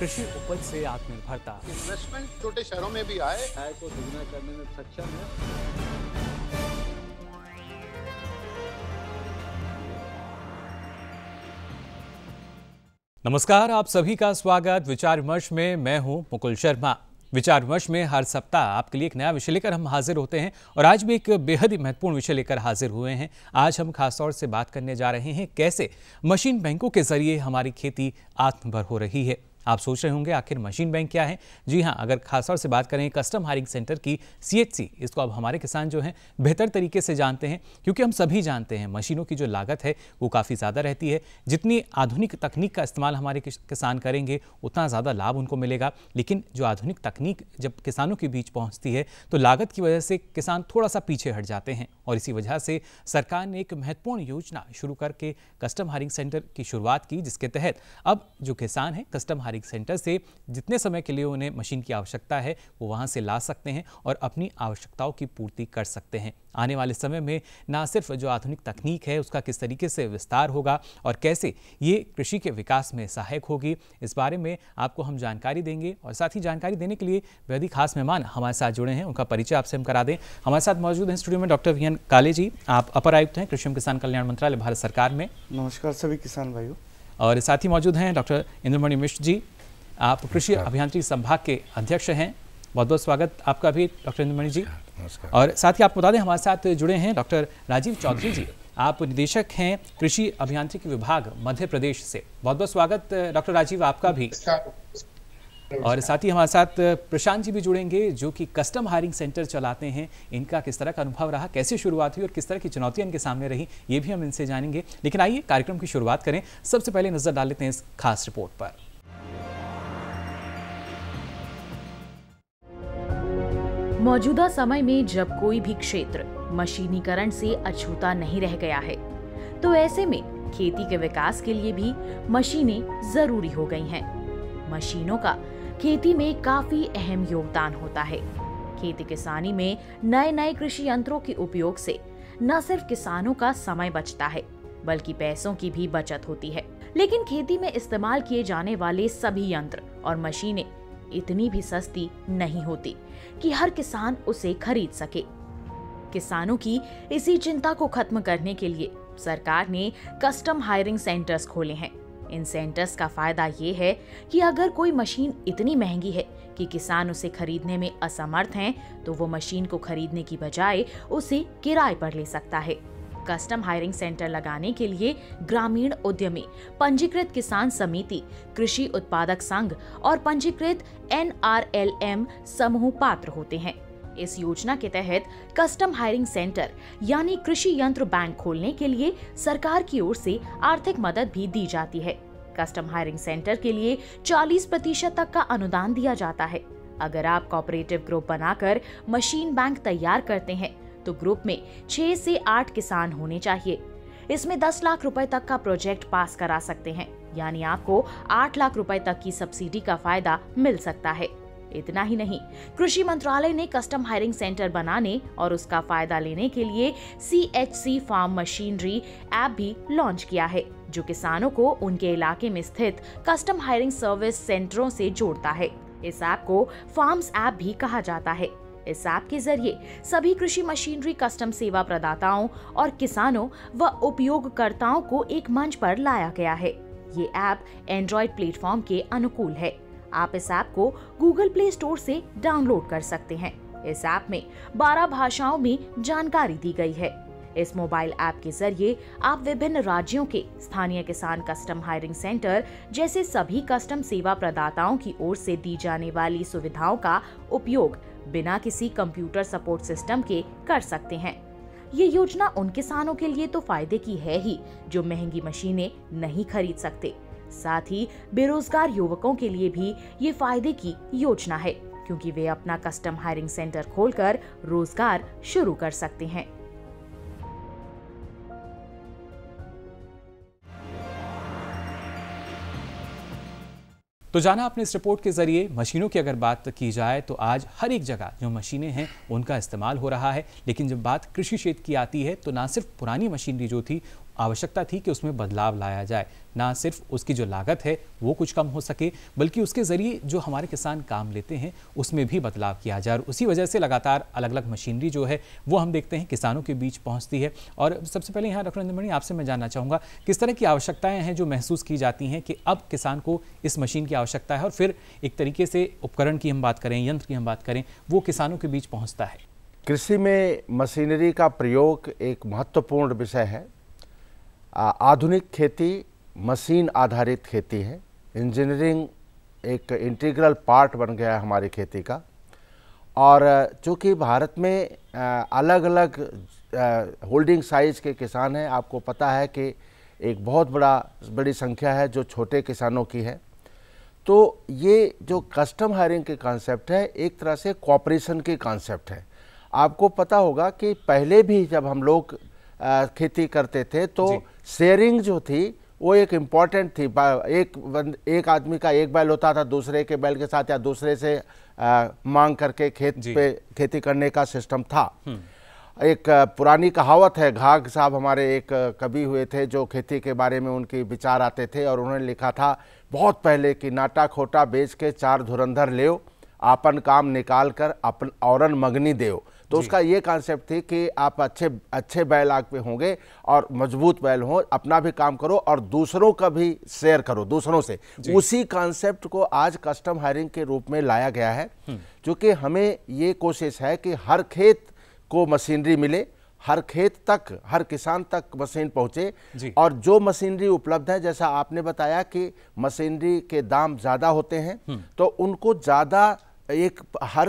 कृषि उपज से आत्मनिर्भरता इन्वेस्टमेंट छोटे शहरों में भी आए आय को दुगना करने में सक्षम है नमस्कार आप सभी का स्वागत विचार विमर्श में मैं हूं मुकुल शर्मा विचार विमर्श में हर सप्ताह आपके लिए एक नया विषय लेकर हम हाजिर होते हैं और आज भी एक बेहद ही महत्वपूर्ण विषय लेकर हाजिर हुए हैं आज हम खासतौर से बात करने जा रहे हैं कैसे मशीन बैंकों के जरिए हमारी खेती आत्मनिर्भर हो रही है आप सोच रहे होंगे आखिर मशीन बैंक क्या है जी हाँ अगर खासतौर से बात करें कस्टम हायरिंग सेंटर की सी इसको अब हमारे किसान जो हैं बेहतर तरीके से जानते हैं क्योंकि हम सभी जानते हैं मशीनों की जो लागत है वो काफ़ी ज़्यादा रहती है जितनी आधुनिक तकनीक का इस्तेमाल हमारे किसान करेंगे उतना ज़्यादा लाभ उनको मिलेगा लेकिन जो आधुनिक तकनीक जब किसानों के बीच पहुँचती है तो लागत की वजह से किसान थोड़ा सा पीछे हट जाते हैं और इसी वजह से सरकार ने एक महत्वपूर्ण योजना शुरू करके कस्टम हायरिंग सेंटर की शुरुआत की जिसके तहत अब जो किसान है कस्टम हायरिंग पारिवारिक सेंटर से जितने समय के लिए उन्हें मशीन की आवश्यकता है वो वहाँ से ला सकते हैं और अपनी आवश्यकताओं की पूर्ति कर सकते हैं आने वाले समय में ना सिर्फ जो आधुनिक तकनीक है उसका किस तरीके से विस्तार होगा और कैसे ये कृषि के विकास में सहायक होगी इस बारे में आपको हम जानकारी देंगे और साथ ही जानकारी देने के लिए बेहद खास मेहमान हमारे साथ जुड़े हैं उनका परिचय आपसे हम करा दें हमारे साथ मौजूद हैं स्टूडियो में डॉक्टर वी एन काले जी आप अपर आयुक्त हैं कृषि किसान कल्याण मंत्रालय भारत सरकार में नमस्कार सभी किसान भाइयों और साथ ही मौजूद हैं डॉक्टर इंद्रमणि मिश्र जी आप कृषि अभियांत्रिकी संभाग के अध्यक्ष हैं बहुत बहुत स्वागत आपका भी डॉक्टर इंद्रमणि जी और साथ ही आप बता दें हमारे साथ जुड़े हैं डॉक्टर राजीव चौधरी जी आप निदेशक हैं कृषि अभियांत्रिकी विभाग मध्य प्रदेश से बहुत बहुत स्वागत डॉक्टर राजीव आपका भी और साथ ही हमारे साथ प्रशांत जी भी जुड़ेंगे जो कि कस्टम हायरिंग सेंटर चलाते हैं इनका किस तरह का अनुभव रहा कैसे शुरुआत हुई और किस तरह की चुनौतियां इनके सामने रही ये भी हम इनसे जानेंगे लेकिन आइए कार्यक्रम की शुरुआत करें सबसे पहले नजर डाल लेते हैं इस खास रिपोर्ट पर मौजूदा समय में जब कोई भी क्षेत्र मशीनीकरण से अछूता नहीं रह गया है तो ऐसे में खेती के विकास के लिए भी मशीनें जरूरी हो गई हैं मशीनों का खेती में काफी अहम योगदान होता है खेती किसानी में नए नए कृषि यंत्रों के उपयोग से न सिर्फ किसानों का समय बचता है बल्कि पैसों की भी बचत होती है लेकिन खेती में इस्तेमाल किए जाने वाले सभी यंत्र और मशीनें इतनी भी सस्ती नहीं होती कि हर किसान उसे खरीद सके किसानों की इसी चिंता को खत्म करने के लिए सरकार ने कस्टम हायरिंग सेंटर्स खोले हैं इन सेंटर्स का फायदा ये है कि अगर कोई मशीन इतनी महंगी है कि किसान उसे खरीदने में असमर्थ हैं तो वो मशीन को खरीदने की बजाय उसे किराए पर ले सकता है कस्टम हायरिंग सेंटर लगाने के लिए ग्रामीण उद्यमी पंजीकृत किसान समिति कृषि उत्पादक संघ और पंजीकृत एन समूह पात्र होते हैं इस योजना के तहत कस्टम हायरिंग सेंटर यानी कृषि यंत्र बैंक खोलने के लिए सरकार की ओर से आर्थिक मदद भी दी जाती है कस्टम हायरिंग सेंटर के लिए 40 प्रतिशत तक का अनुदान दिया जाता है अगर आप कॉपरेटिव ग्रुप बनाकर मशीन बैंक तैयार करते हैं तो ग्रुप में छह से आठ किसान होने चाहिए इसमें दस लाख रुपए तक का प्रोजेक्ट पास करा सकते हैं यानी आपको आठ लाख रुपए तक की सब्सिडी का फायदा मिल सकता है इतना ही नहीं कृषि मंत्रालय ने कस्टम हायरिंग सेंटर बनाने और उसका फायदा लेने के लिए C H C farm machinery app भी लॉन्च किया है जो किसानों को उनके इलाके में स्थित कस्टम हायरिंग सर्विस सेंटरों से जोड़ता है इस ऐप को फार्म्स ऐप भी कहा जाता है इस ऐप के जरिए सभी कृषि मशीनरी कस्टम सेवा प्रदाताओं और किसानों व उपयोगकर्ताओं को एक मंच पर लाया गया है ये ऐप एंड्रॉइड प्लेटफॉर्म के अनुकूल है आप इस ऐप को गूगल प्ले स्टोर से डाउनलोड कर सकते हैं इस ऐप में 12 भाषाओं में जानकारी दी गई है इस मोबाइल ऐप के जरिए आप विभिन्न राज्यों के स्थानीय किसान कस्टम हायरिंग सेंटर जैसे सभी कस्टम सेवा प्रदाताओं की ओर से दी जाने वाली सुविधाओं का उपयोग बिना किसी कंप्यूटर सपोर्ट सिस्टम के कर सकते हैं ये योजना उन किसानों के लिए तो फायदे की है ही जो महंगी मशीनें नहीं खरीद सकते साथ ही बेरोजगार युवकों के लिए भी ये फायदे की योजना है क्योंकि वे अपना कस्टम हायरिंग सेंटर खोलकर रोजगार शुरू कर सकते हैं तो जाना आपने इस रिपोर्ट के जरिए मशीनों की अगर बात की जाए तो आज हर एक जगह जो मशीनें हैं उनका इस्तेमाल हो रहा है लेकिन जब बात कृषि क्षेत्र की आती है तो ना सिर्फ पुरानी मशीनरी जो थी आवश्यकता थी कि उसमें बदलाव लाया जाए ना सिर्फ उसकी जो लागत है वो कुछ कम हो सके बल्कि उसके ज़रिए जो हमारे किसान काम लेते हैं उसमें भी बदलाव किया जाए और उसी वजह से लगातार अलग अलग मशीनरी जो है वो हम देखते हैं किसानों के बीच पहुँचती है और सबसे पहले यहाँ डॉक्टर मणि आपसे मैं जानना चाहूँगा किस तरह की आवश्यकताएँ हैं जो महसूस की जाती हैं कि अब किसान को इस मशीन की आवश्यकता है और फिर एक तरीके से उपकरण की हम बात करें यंत्र की हम बात करें वो किसानों के बीच पहुँचता है कृषि में मशीनरी का प्रयोग एक महत्वपूर्ण विषय है आधुनिक खेती मशीन आधारित खेती है इंजीनियरिंग एक इंटीग्रल पार्ट बन गया है हमारी खेती का और चूँकि भारत में अलग अलग होल्डिंग साइज़ के किसान हैं आपको पता है कि एक बहुत बड़ा बड़ी संख्या है जो छोटे किसानों की है तो ये जो कस्टम हायरिंग के कॉन्सेप्ट है एक तरह से कॉपरेशन के कॉन्सेप्ट है आपको पता होगा कि पहले भी जब हम लोग खेती करते थे तो शेयरिंग जो थी वो एक इम्पॉर्टेंट थी एक एक आदमी का एक बैल होता था दूसरे के बैल के साथ या दूसरे से आ, मांग करके खेत पे खेती करने का सिस्टम था हम्म। एक पुरानी कहावत है घाघ साहब हमारे एक कवि हुए थे जो खेती के बारे में उनकी विचार आते थे और उन्होंने लिखा था बहुत पहले कि नाटा खोटा बेच के चार धुरंधर ले आपन काम निकाल कर अपन औरन मगनी देव तो उसका ये कॉन्सेप्ट थी कि आप अच्छे अच्छे बैल आग पे होंगे और मजबूत बैल हों अपना भी काम करो और दूसरों का भी शेयर करो दूसरों से उसी कॉन्सेप्ट को आज कस्टम हायरिंग के रूप में लाया गया है क्योंकि हम्म। हमें ये कोशिश है कि हर खेत को मशीनरी मिले हर खेत तक हर किसान तक मशीन पहुंचे और जो मशीनरी उपलब्ध है जैसा आपने बताया कि मशीनरी के दाम ज़्यादा होते हैं हम्म। तो उनको ज़्यादा एक हर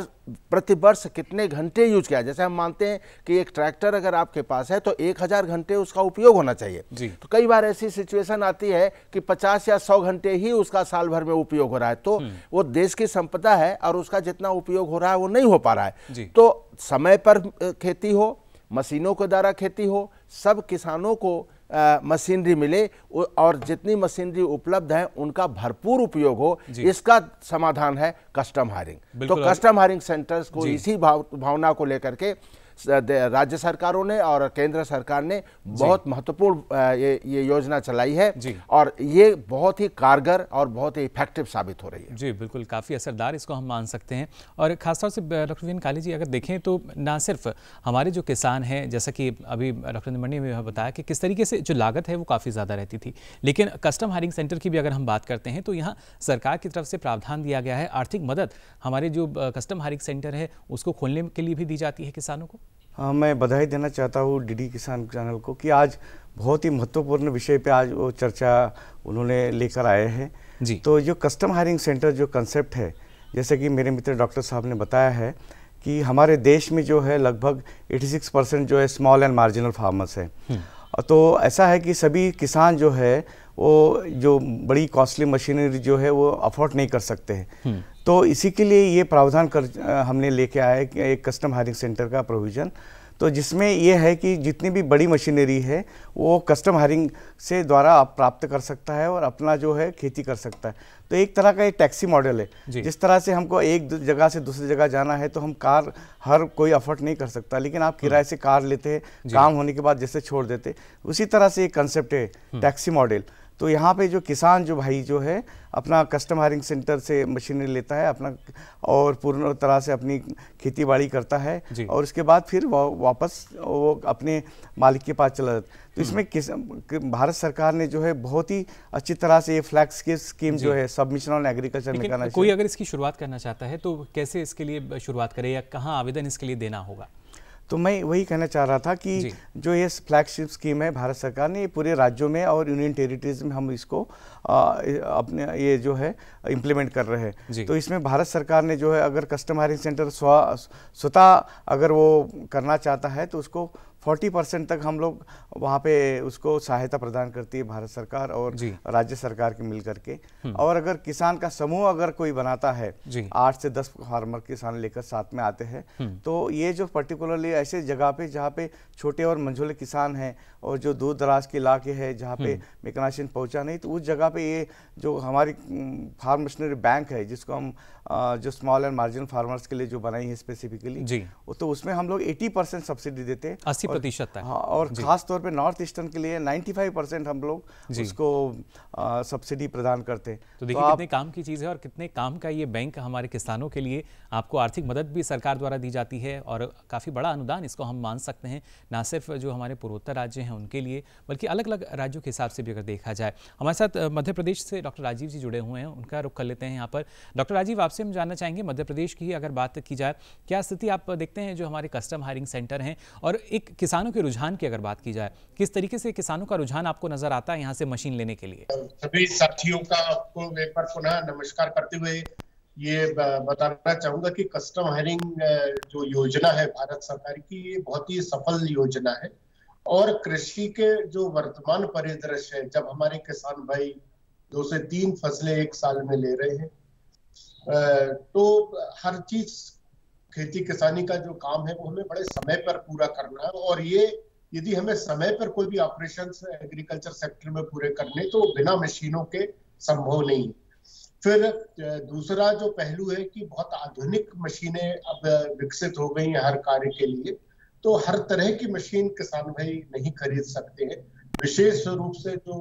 प्रतिवर्ष कितने घंटे यूज किया जैसे हम मानते हैं कि एक ट्रैक्टर अगर आपके पास है तो एक हज़ार घंटे उसका उपयोग होना चाहिए तो कई बार ऐसी सिचुएशन आती है कि पचास या सौ घंटे ही उसका साल भर में उपयोग हो रहा है तो हम्म। वो देश की संपदा है और उसका जितना उपयोग हो रहा है वो नहीं हो पा रहा है तो समय पर खेती हो मशीनों के द्वारा खेती हो सब किसानों को मशीनरी मिले और जितनी मशीनरी उपलब्ध है उनका भरपूर उपयोग हो इसका समाधान है कस्टम हायरिंग तो कस्टम हायरिंग सेंटर्स को इसी भाव भावना को लेकर के राज्य सरकारों ने और केंद्र सरकार ने बहुत महत्वपूर्ण ये ये योजना चलाई है और ये बहुत ही कारगर और बहुत ही इफेक्टिव साबित हो रही है जी बिल्कुल काफ़ी असरदार इसको हम मान सकते हैं और ख़ासतौर से डॉक्टर वीन काली जी अगर देखें तो ना सिर्फ हमारे जो किसान हैं जैसा कि अभी डॉक्टर मंडी ने बताया कि किस तरीके से जो लागत है वो काफ़ी ज़्यादा रहती थी लेकिन कस्टम हायरिंग सेंटर की भी अगर हम बात करते हैं तो यहाँ सरकार की तरफ से प्रावधान दिया गया है आर्थिक मदद हमारे जो कस्टम हायरिंग सेंटर है उसको खोलने के लिए भी दी जाती है किसानों को मैं बधाई देना चाहता हूँ डीडी किसान चैनल को कि आज बहुत ही महत्वपूर्ण विषय पे आज वो चर्चा उन्होंने लेकर आए हैं जी तो जो कस्टम हायरिंग सेंटर जो कंसेप्ट है जैसे कि मेरे मित्र डॉक्टर साहब ने बताया है कि हमारे देश में जो है लगभग 86 परसेंट जो है स्मॉल एंड मार्जिनल फार्मर्स हैं हम्म। तो ऐसा है कि सभी किसान जो है वो जो बड़ी कॉस्टली मशीनरी जो है वो अफोर्ड नहीं कर सकते हैं हम्म। तो इसी के लिए ये प्रावधान कर हमने लेके आया है एक कस्टम हायरिंग सेंटर का प्रोविज़न तो जिसमें यह है कि जितनी भी बड़ी मशीनरी है वो कस्टम हायरिंग से द्वारा आप प्राप्त कर सकता है और अपना जो है खेती कर सकता है तो एक तरह का एक टैक्सी मॉडल है जिस तरह से हमको एक जगह से दूसरी जगह जाना है तो हम कार हर कोई अफोर्ड नहीं कर सकता लेकिन आप किराए हम्म। से कार लेते हैं काम होने के बाद जैसे छोड़ देते उसी तरह से एक कंसेप्ट है टैक्सी हम्म। मॉडल तो यहाँ पे जो किसान जो भाई जो है अपना कस्टम हायरिंग सेंटर से मशीनरी लेता है अपना और पूर्ण तरह से अपनी खेती बाड़ी करता है और उसके बाद फिर वा, वापस वो अपने मालिक के पास चला जाता तो इसमें हम्म। किस भारत सरकार ने जो है बहुत ही अच्छी तरह से ये फ्लैक्स की स्कीम जो है सबमिशन ऑन एग्रीकल्चर में करना कोई अगर इसकी शुरुआत करना चाहता है तो कैसे इसके लिए शुरुआत करे या कहाँ आवेदन इसके लिए देना होगा तो मैं वही कहना चाह रहा था कि जो ये फ्लैगशिप स्कीम है भारत सरकार ने ये पूरे राज्यों में और यूनियन टेरिटरीज में हम इसको आ, अपने ये जो है इम्प्लीमेंट कर रहे हैं तो इसमें भारत सरकार ने जो है अगर कस्टम हायरिंग सेंटर स्वतः अगर वो करना चाहता है तो उसको फोर्टी परसेंट तक हम लोग वहाँ पे उसको सहायता प्रदान करती है भारत सरकार और राज्य सरकार के मिल करके हम्म। और अगर किसान का समूह अगर कोई बनाता है आठ से दस फार्मर किसान लेकर साथ में आते हैं हम्म। तो ये जो पर्टिकुलरली ऐसे जगह पे जहाँ पे छोटे और मंझोले किसान हैं और जो दूर दराज के इलाके हैं जहाँ पे हम्म। मेकनाशिन पहुँचा नहीं तो उस जगह पे ये जो हमारी फार्म मशीनरी बैंक है जिसको हम जो स्मॉल एंड मार्जिन फार्मर्स के लिए जो बनाई है स्पेसिफिकली जी तो उसमें हम लोग 80 परसेंट सब्सिडी देते हैं अस्सी प्रतिशत तक हाँ, और खास तौर पे नॉर्थ ईस्टर्न के लिए 95 परसेंट हम लोग उसको सब्सिडी प्रदान करते हैं तो देखिए तो कितने काम की चीज़ है और कितने काम का ये बैंक हमारे किसानों के लिए आपको आर्थिक मदद भी सरकार द्वारा दी जाती है और काफ़ी बड़ा अनुदान इसको हम मान सकते हैं ना सिर्फ जो हमारे पूर्वोत्तर राज्य हैं उनके लिए बल्कि अलग अलग राज्यों के हिसाब से भी अगर देखा जाए हमारे साथ मध्य प्रदेश से डॉक्टर राजीव जी जुड़े हुए हैं उनका रुख कर लेते हैं यहाँ पर डॉक्टर राजीव आपसे हम जानना चाहेंगे मध्य प्रदेश की अगर बात की जाए क्या स्थिति आप देखते हैं जो हमारे कस्टम हायरिंग सेंटर हैं और एक किसानों के रुझान की अगर बात की जाए किस तरीके से किसानों का रुझान आपको नजर आता है यहाँ से मशीन लेने के लिए सभी साथियों का आपको पुनः नमस्कार करते हुए ये बताना चाहूंगा कि कस्टम हायरिंग जो योजना है भारत सरकार की ये बहुत ही सफल योजना है और कृषि के जो वर्तमान परिदृश्य है जब हमारे किसान भाई दो से तीन फसलें एक साल में ले रहे हैं तो हर चीज खेती किसानी का जो काम है वो हमें बड़े समय पर पूरा करना है और ये यदि हमें समय पर कोई भी ऑपरेशन एग्रीकल्चर सेक्टर में पूरे करने तो बिना मशीनों के संभव नहीं फिर दूसरा जो पहलू है कि बहुत आधुनिक मशीनें अब विकसित हो गई हैं हर कार्य के लिए तो हर तरह की मशीन किसान भाई नहीं खरीद सकते हैं विशेष रूप से जो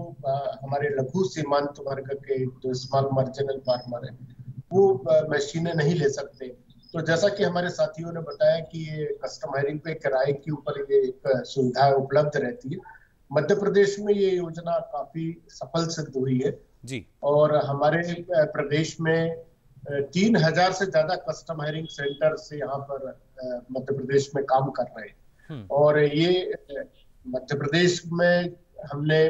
हमारे लघु सीमांत वर्ग के जो स्मॉल मार्जिनल फार्मर है वो मशीनें नहीं ले सकते तो जैसा कि हमारे साथियों ने बताया कि ये कस्टम हायरिंग पे किराए के ऊपर ये एक सुविधा उपलब्ध रहती है मध्य प्रदेश में ये योजना काफी सफल सिद्ध हुई है जी और हमारे प्रदेश में तीन हजार से ज्यादा कस्टम हायरिंग सेंटर से यहाँ पर मध्य प्रदेश में काम कर रहे हैं हम्म। और ये मध्य प्रदेश में हमने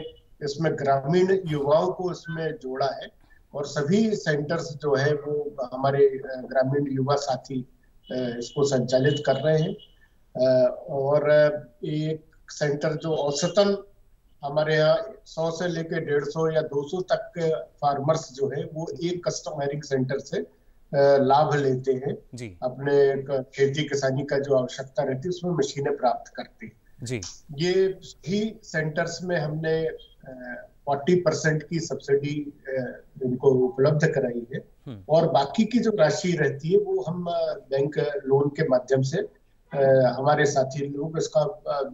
इसमें ग्रामीण युवाओं को इसमें जोड़ा है और सभी सेंटर्स जो है वो हमारे ग्रामीण युवा साथी इसको संचालित कर रहे हैं और एक सेंटर जो औसतन हमारे यहाँ सौ से लेके डेढ़ सौ या दो सौ तक के फार्मर्स जो है वो एक कस्टम सेंटर से लाभ लेते हैं अपने खेती किसानी का जो आवश्यकता रहती है उसमें मशीनें प्राप्त करते हैं जी ये ही सेंटर्स में हमने फोर्टी परसेंट की सब्सिडी उनको उपलब्ध कराई है हम्म। और बाकी की जो राशि रहती है वो हम बैंक लोन के माध्यम से हमारे साथी लोग इसका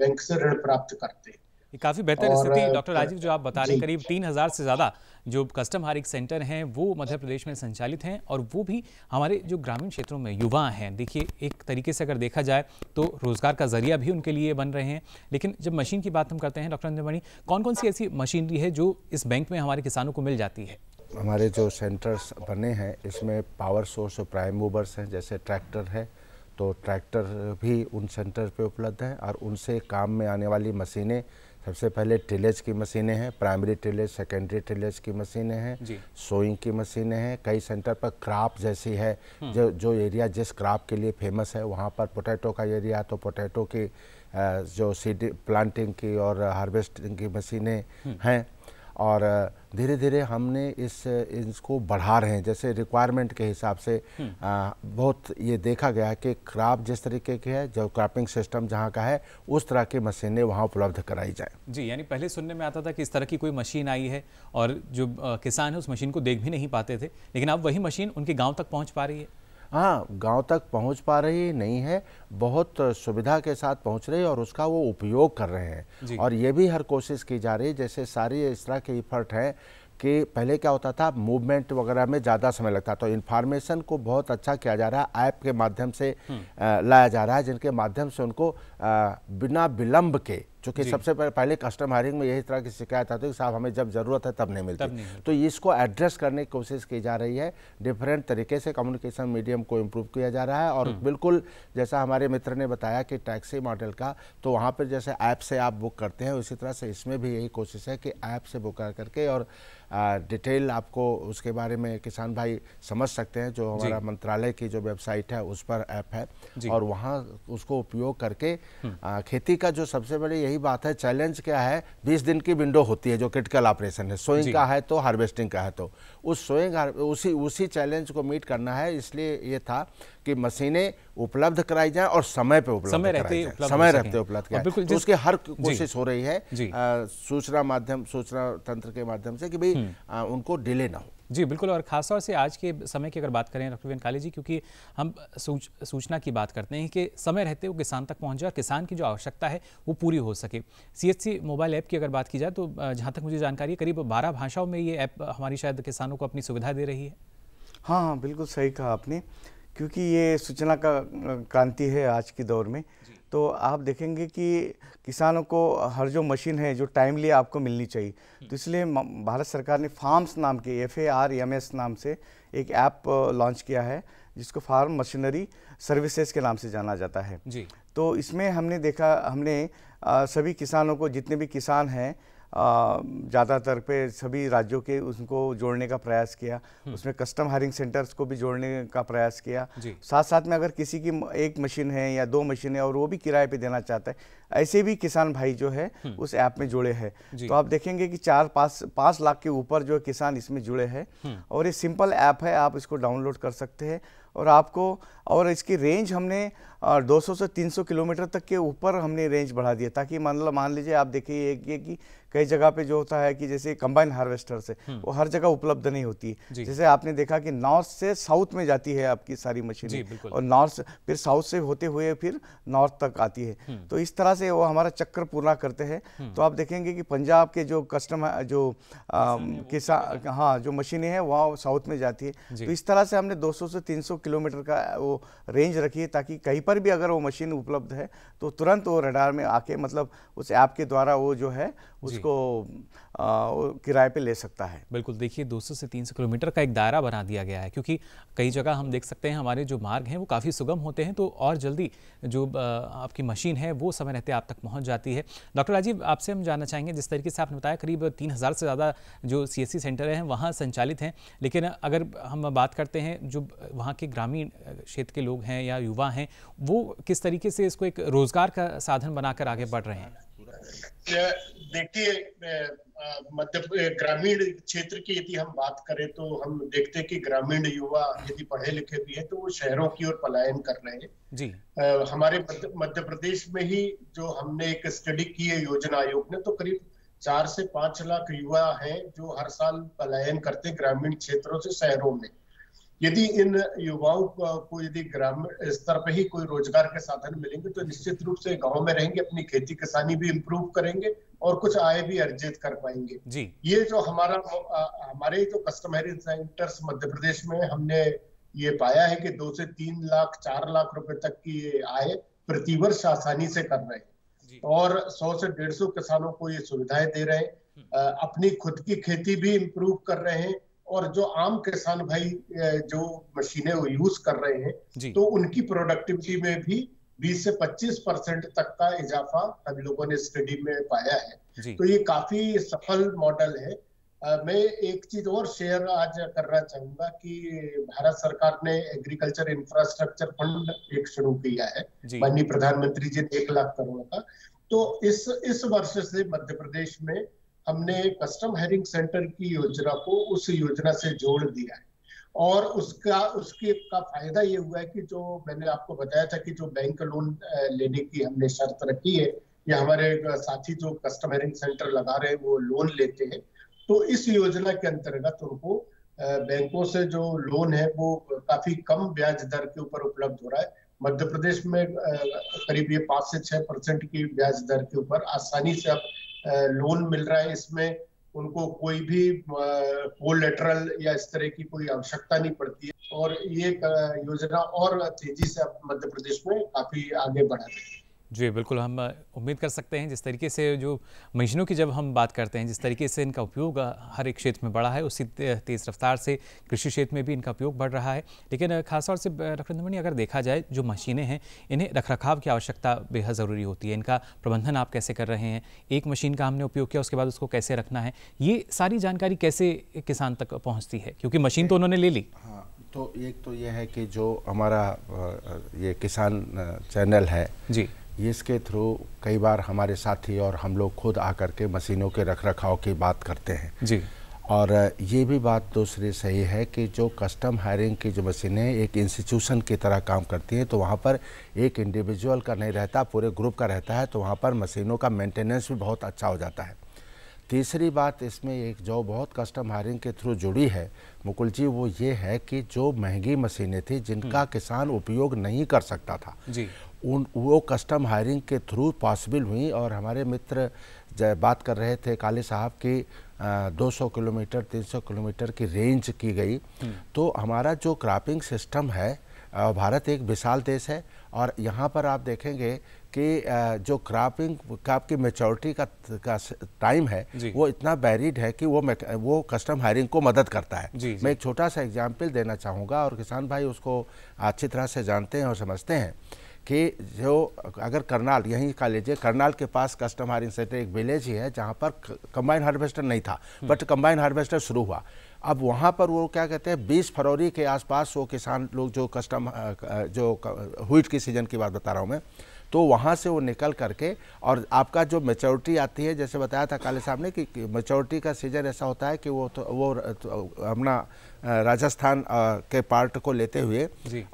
बैंक से ऋण प्राप्त करते हैं काफी बेहतर स्थिति डॉक्टर राजीव जो आप बता रहे करीब तीन हजार से ज्यादा जो कस्टम हारिक सेंटर हैं वो मध्य प्रदेश में संचालित हैं और वो भी हमारे जो ग्रामीण क्षेत्रों में युवा हैं देखिए एक तरीके से अगर देखा जाए तो रोज़गार का जरिया भी उनके लिए बन रहे हैं लेकिन जब मशीन की बात हम करते हैं डॉक्टर अंजमणि कौन कौन सी ऐसी मशीनरी है जो इस बैंक में हमारे किसानों को मिल जाती है हमारे जो सेंटर्स बने हैं इसमें पावर सोर्स और प्राइम मूवर्स हैं जैसे ट्रैक्टर है तो ट्रैक्टर भी उन सेंटर पे उपलब्ध हैं और उनसे काम में आने वाली मशीनें सबसे पहले ट्रिलेज की मशीनें हैं प्राइमरी टेलेज सेकेंडरी टेलेज की मशीनें हैं सोइंग की मशीनें हैं कई सेंटर पर क्राप जैसी है हम्म। जो जो एरिया जिस क्राप के लिए फेमस है वहाँ पर पोटैटो का एरिया तो पोटैटो की जो सीड प्लांटिंग की और हार्वेस्टिंग की मशीनें हम्म। हैं और धीरे धीरे हमने इस इसको बढ़ा रहे हैं जैसे रिक्वायरमेंट के हिसाब से आ, हम्म। बहुत ये देखा गया है कि क्राप जिस तरीके की है जो क्रॉपिंग सिस्टम जहाँ का है उस तरह की मशीनें वहाँ उपलब्ध कराई जाए जी यानी पहले सुनने में आता था कि इस तरह की कोई मशीन आई है और जो किसान है उस मशीन को देख भी नहीं पाते थे लेकिन अब वही मशीन उनके गाँव तक पहुँच पा रही है हाँ गांव तक पहुंच पा रही नहीं है बहुत सुविधा के साथ पहुंच रही है और उसका वो उपयोग कर रहे हैं और ये भी हर कोशिश की जा रही है जैसे सारी इस तरह के इफर्ट हैं कि पहले क्या होता था मूवमेंट वगैरह में ज़्यादा समय लगता तो इन्फॉर्मेशन को बहुत अच्छा किया जा रहा है ऐप के माध्यम से हम्म। लाया जा रहा है जिनके माध्यम से उनको बिना विलंब के चूंकि सबसे पहले कस्टम हायरिंग में यही तरह की शिकायत आती है कि साहब हमें जब ज़रूरत है तब नहीं मिलती तब नहीं। तो इसको एड्रेस करने की कोशिश की जा रही है डिफरेंट तरीके से कम्युनिकेशन मीडियम को इम्प्रूव किया जा रहा है और हम्म। बिल्कुल जैसा हमारे मित्र ने बताया कि टैक्सी मॉडल का तो वहाँ पर जैसे ऐप से आप बुक करते हैं उसी तरह से इसमें भी यही कोशिश है कि ऐप से बुक कर करके और डिटेल आपको उसके बारे में किसान भाई समझ सकते हैं जो हमारा मंत्रालय की जो वेबसाइट है उस पर ऐप है और वहाँ उसको उपयोग करके आ, खेती का जो सबसे बड़ी यही बात है चैलेंज क्या है बीस दिन की विंडो होती है जो क्रिटिकल ऑपरेशन है सोइंग का है तो हार्वेस्टिंग का है तो उस सोइंग उसी उसी चैलेंज को मीट करना है इसलिए ये था कि मशीनें उपलब्ध कराई जाए और समय पे उपलब्ध समय रहते समय रहते उपलब्ध कराए बिल्कुल तो उसकी हर कोशिश हो रही है सूचना माध्यम सूचना तंत्र के माध्यम से कि भाई हम्म। उनको डिले ना हो जी बिल्कुल और ख़ास तौर से आज के समय की अगर बात करें डॉक्टर विन काले जी क्योंकि हम सूच, सूचना की बात करते हैं कि समय रहते वो किसान तक पहुंचे जाए और किसान की जो आवश्यकता है वो पूरी हो सके सी मोबाइल ऐप की अगर बात की जाए तो जहाँ तक मुझे जानकारी है करीब बारह भाषाओं में ये ऐप हमारी शायद किसानों को अपनी सुविधा दे रही है हाँ हाँ बिल्कुल सही कहा आपने क्योंकि ये सूचना का क्रांति है आज के दौर में तो आप देखेंगे कि किसानों को हर जो मशीन है जो टाइमली आपको मिलनी चाहिए हम्म। तो इसलिए भारत सरकार ने फार्म्स नाम के एफ नाम से एक ऐप लॉन्च किया है जिसको फार्म मशीनरी सर्विसेज के नाम से जाना जाता है जी तो इसमें हमने देखा हमने आ, सभी किसानों को जितने भी किसान हैं ज़्यादातर पे सभी राज्यों के उनको जोड़ने का प्रयास किया हम्म। उसमें कस्टम हायरिंग सेंटर्स को भी जोड़ने का प्रयास किया साथ साथ में अगर किसी की एक मशीन है या दो मशीन है और वो भी किराए पे देना चाहता है ऐसे भी किसान भाई जो है हम्म। उस ऐप में जुड़े हैं तो आप देखेंगे कि चार पाँच पाँच लाख के ऊपर जो किसान इसमें जुड़े हैं हम्म। और ये सिंपल ऐप है आप इसको डाउनलोड कर सकते हैं और आपको और इसकी रेंज हमने 200 से 300 किलोमीटर तक के ऊपर हमने रेंज बढ़ा दिया ताकि मान लो मान लीजिए आप देखिए एक ये कि कई जगह पे जो होता है कि जैसे कंबाइन हार्वेस्टर से हम्म। वो हर जगह उपलब्ध नहीं होती है जैसे आपने देखा कि नॉर्थ से साउथ में जाती है आपकी सारी मशीनरी और नॉर्थ फिर साउथ से होते हुए फिर नॉर्थ तक आती है हम्म। तो इस तरह से वो हमारा चक्कर पूरा करते हैं हम्म। तो आप देखेंगे कि पंजाब के जो कस्टमर जो किसान तो हाँ जो मशीनें हैं वहाँ साउथ में जाती है तो इस तरह से हमने दो से तीन किलोमीटर का वो रेंज रखिए ताकि कहीं पर भी अगर वो मशीन उपलब्ध है तो तुरंत वो रडार में आके मतलब उस ऐप के द्वारा वो जो है उसको किराए पे ले सकता है बिल्कुल देखिए 200 से 300 किलोमीटर का एक दायरा बना दिया गया है क्योंकि कई जगह हम देख सकते हैं हमारे जो मार्ग हैं वो काफ़ी सुगम होते हैं तो और जल्दी जो आपकी मशीन है वो समय रहते आप तक पहुँच जाती है डॉक्टर राजीव आपसे हम जानना चाहेंगे जिस तरीके से आपने बताया करीब तीन से ज़्यादा जो सी सेंटर हैं वहाँ संचालित हैं लेकिन अगर हम बात करते हैं जो वहाँ के ग्रामीण क्षेत्र के लोग हैं या युवा हैं वो किस तरीके से इसको एक रोज़ रोजगार का साधन बनाकर आगे बढ़ रहे हैं देखिए मध्य ग्रामीण क्षेत्र की यदि हम बात करें तो हम देखते हैं कि ग्रामीण युवा यदि पढ़े लिखे भी है तो वो शहरों की ओर पलायन कर रहे हैं जी आ, हमारे मध्य प्रदेश में ही जो हमने एक स्टडी की है योजना आयोग ने तो करीब चार से पांच लाख युवा हैं जो हर साल पलायन करते ग्रामीण क्षेत्रों से शहरों में यदि इन युवाओं को यदि ग्राम स्तर पर ही कोई रोजगार के साधन मिलेंगे तो निश्चित रूप से गांव में रहेंगे अपनी खेती किसानी भी इम्प्रूव करेंगे और कुछ आय भी अर्जित कर पाएंगे जी। ये जो हमारा हमारे जो कस्टमरी सेंटर्स मध्य प्रदेश में हमने ये पाया है कि दो से तीन लाख चार लाख रुपए तक की आय प्रतिवर्ष आसानी से कर रहे हैं और सौ से डेढ़ सौ किसानों को ये सुविधाएं दे रहे हैं हम्म। अपनी खुद की खेती भी इम्प्रूव कर रहे हैं और जो आम किसान भाई जो मशीनें यूज कर रहे हैं तो उनकी प्रोडक्टिविटी में भी 20 से 25 परसेंट तक का इजाफा हम लोगों ने स्टडी में पाया है तो ये काफी सफल मॉडल है आ, मैं एक चीज और शेयर आज करना चाहूंगा कि भारत सरकार ने एग्रीकल्चर इंफ्रास्ट्रक्चर फंड एक शुरू किया है माननीय प्रधानमंत्री जी ने एक लाख करोड़ का तो इस इस वर्ष से मध्य प्रदेश में हमने कस्टम हेरिंग सेंटर की योजना को उस योजना से जोड़ दिया है और उसका उसके का फायदा ये हुआ है कि जो मैंने आपको बताया था कि जो बैंक लोन लेने की हमने शर्त रखी है या हमारे साथी जो कस्टम हेरिंग सेंटर लगा रहे हैं वो लोन लेते हैं तो इस योजना के अंतर्गत उनको बैंकों से जो लोन है वो काफी कम ब्याज दर के ऊपर उपलब्ध हो रहा है मध्य प्रदेश में करीब ये पांच से छह परसेंट की ब्याज दर के ऊपर आसानी से आप लोन मिल रहा है इसमें उनको कोई भी कोलेटरल या इस तरह की कोई आवश्यकता नहीं पड़ती है और ये योजना और तेजी से मध्य प्रदेश में काफी आगे बढ़ा रही है जी बिल्कुल हम उम्मीद कर सकते हैं जिस तरीके से जो मशीनों की जब हम बात करते हैं जिस तरीके से इनका उपयोग हर एक क्षेत्र में बढ़ा है उसी तेज़ रफ्तार से कृषि क्षेत्र में भी इनका उपयोग बढ़ रहा है लेकिन खासतौर से डॉक्टर अगर देखा जाए जो मशीनें हैं इन्हें रखरखाव की आवश्यकता बेहद ज़रूरी होती है इनका प्रबंधन आप कैसे कर रहे हैं एक मशीन का हमने उपयोग किया उसके बाद उसको कैसे रखना है ये सारी जानकारी कैसे किसान तक पहुँचती है क्योंकि मशीन तो उन्होंने ले ली हाँ तो एक तो यह है कि जो हमारा ये किसान चैनल है जी इसके थ्रू कई बार हमारे साथी और हम लोग खुद आकर के मशीनों के रख रखाव की बात करते हैं जी और ये भी बात दूसरी सही है कि जो कस्टम हायरिंग की जो मशीनें एक इंस्टीट्यूशन की तरह काम करती हैं तो वहाँ पर एक इंडिविजुअल का नहीं रहता पूरे ग्रुप का रहता है तो वहाँ पर मशीनों का मेंटेनेंस भी बहुत अच्छा हो जाता है तीसरी बात इसमें एक जो बहुत कस्टम हायरिंग के थ्रू जुड़ी है मुकुल जी वो ये है कि जो महंगी मशीनें थी जिनका हम्म। किसान उपयोग नहीं कर सकता था जी उन वो कस्टम हायरिंग के थ्रू पॉसिबल हुई और हमारे मित्र बात कर रहे थे काले साहब की 200 किलोमीटर 300 किलोमीटर की रेंज की गई हम्म। तो हमारा जो क्रॉपिंग सिस्टम है भारत एक विशाल देश है और यहाँ पर आप देखेंगे कि जो क्रॉपिंग क्रॉप की मेचोरिटी का का टाइम है वो इतना बैरिड है कि वो वो कस्टम हायरिंग को मदद करता है जी, जी। मैं एक छोटा सा एग्जाम्पल देना चाहूँगा और किसान भाई उसको अच्छी तरह से जानते हैं और समझते हैं कि जो अगर करनाल यहीं का लीजिए करनाल के पास कस्टम हायरिंग सेंटर एक विलेज ही है जहाँ पर कंबाइन हार्वेस्टर नहीं था बट कंबाइन हार्वेस्टर शुरू हुआ अब वहाँ पर वो क्या कहते हैं 20 फरवरी के आसपास वो किसान लोग जो कस्टम जो हुईट की सीजन की बात बता रहा हूँ मैं तो वहाँ से वो निकल करके और आपका जो मेचोरिटी आती है जैसे बताया था काले साहब ने कि मेचोरिटी का सीजन ऐसा होता है कि वो तो, वो तो, अपना राजस्थान के पार्ट को लेते हुए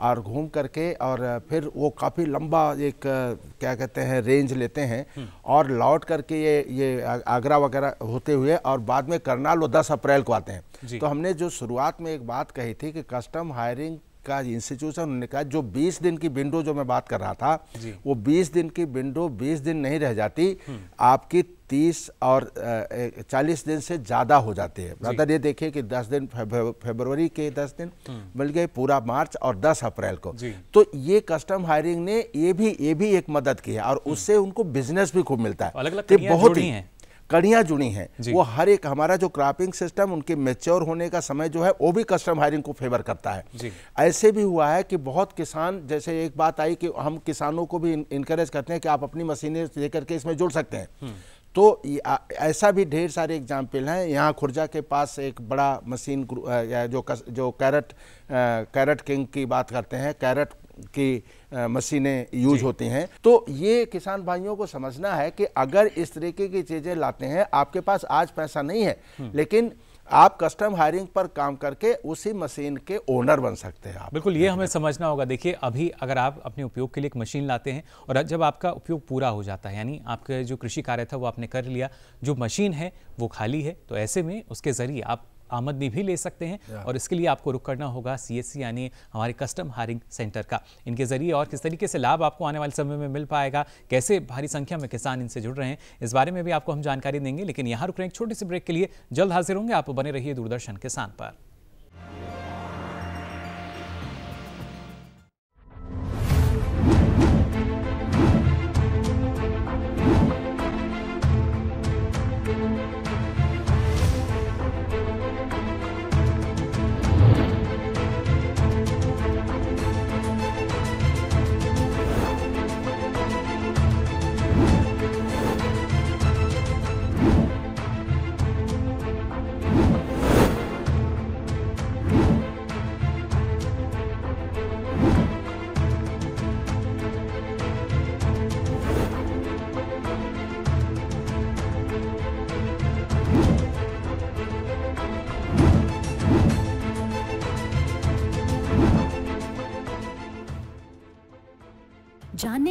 और घूम करके और फिर वो काफ़ी लंबा एक क्या कहते हैं रेंज लेते हैं हम्म। और लौट करके ये ये आगरा वगैरह होते हुए और बाद में करनाल वो दस अप्रैल को आते हैं तो हमने जो शुरुआत में एक बात कही थी कि कस्टम हायरिंग का इंस्टीट्यूशन उन्होंने कहा जो 20 दिन की विंडो जो मैं बात कर रहा था वो 20 दिन की विंडो 20 दिन नहीं रह जाती हम्म। आपकी 30 और 40 दिन से ज़्यादा हो जाते हैं ब्रदर ये देखिए कि 10 दिन फेबरवरी के 10 दिन मिल हम्म। गए पूरा मार्च और 10 अप्रैल को तो ये कस्टम हायरिंग ने ये भी ये भी एक मदद की है और हम्म। उससे उनको बिजनेस भी खूब मिलता है अलग अलग तो बहुत ही है कड़ियाँ जुड़ी हैं वो हर एक हमारा जो क्रॉपिंग सिस्टम उनके मेच्योर होने का समय जो है वो भी कस्टम हायरिंग को फेवर करता है ऐसे भी हुआ है कि बहुत किसान जैसे एक बात आई कि हम किसानों को भी इंकरेज करते हैं कि आप अपनी मशीनें लेकर के इसमें जुड़ सकते हैं हम्म। तो ऐसा भी ढेर सारे एग्जाम्पल हैं यहाँ खुर्जा के पास एक बड़ा मशीन जो कस, जो कैरट कैरट किंग की बात करते हैं कैरट की मशीनें यूज होती हैं तो ये किसान भाइयों को समझना है कि अगर इस तरीके की चीज़ें लाते हैं आपके पास आज पैसा नहीं है हम्म। लेकिन आप कस्टम हायरिंग पर काम करके उसी मशीन के ओनर बन सकते हैं आप बिल्कुल ये हमें समझना होगा देखिए अभी अगर आप अपने उपयोग के लिए एक मशीन लाते हैं और जब आपका उपयोग पूरा हो जाता है यानी आपके जो कृषि कार्य था वो आपने कर लिया जो मशीन है वो खाली है तो ऐसे में उसके ज़रिए आप आमदनी भी ले सकते हैं और इसके लिए आपको रुख करना होगा सी यानी हमारे कस्टम हायरिंग सेंटर का इनके जरिए और किस तरीके से लाभ आपको आने वाले समय में मिल पाएगा कैसे भारी संख्या में किसान इनसे जुड़ रहे हैं इस बारे में भी आपको हम जानकारी देंगे लेकिन यहाँ रुक रहे हैं एक छोटे से ब्रेक के लिए जल्द हाजिर होंगे आप बने रहिए दूरदर्शन किसान पर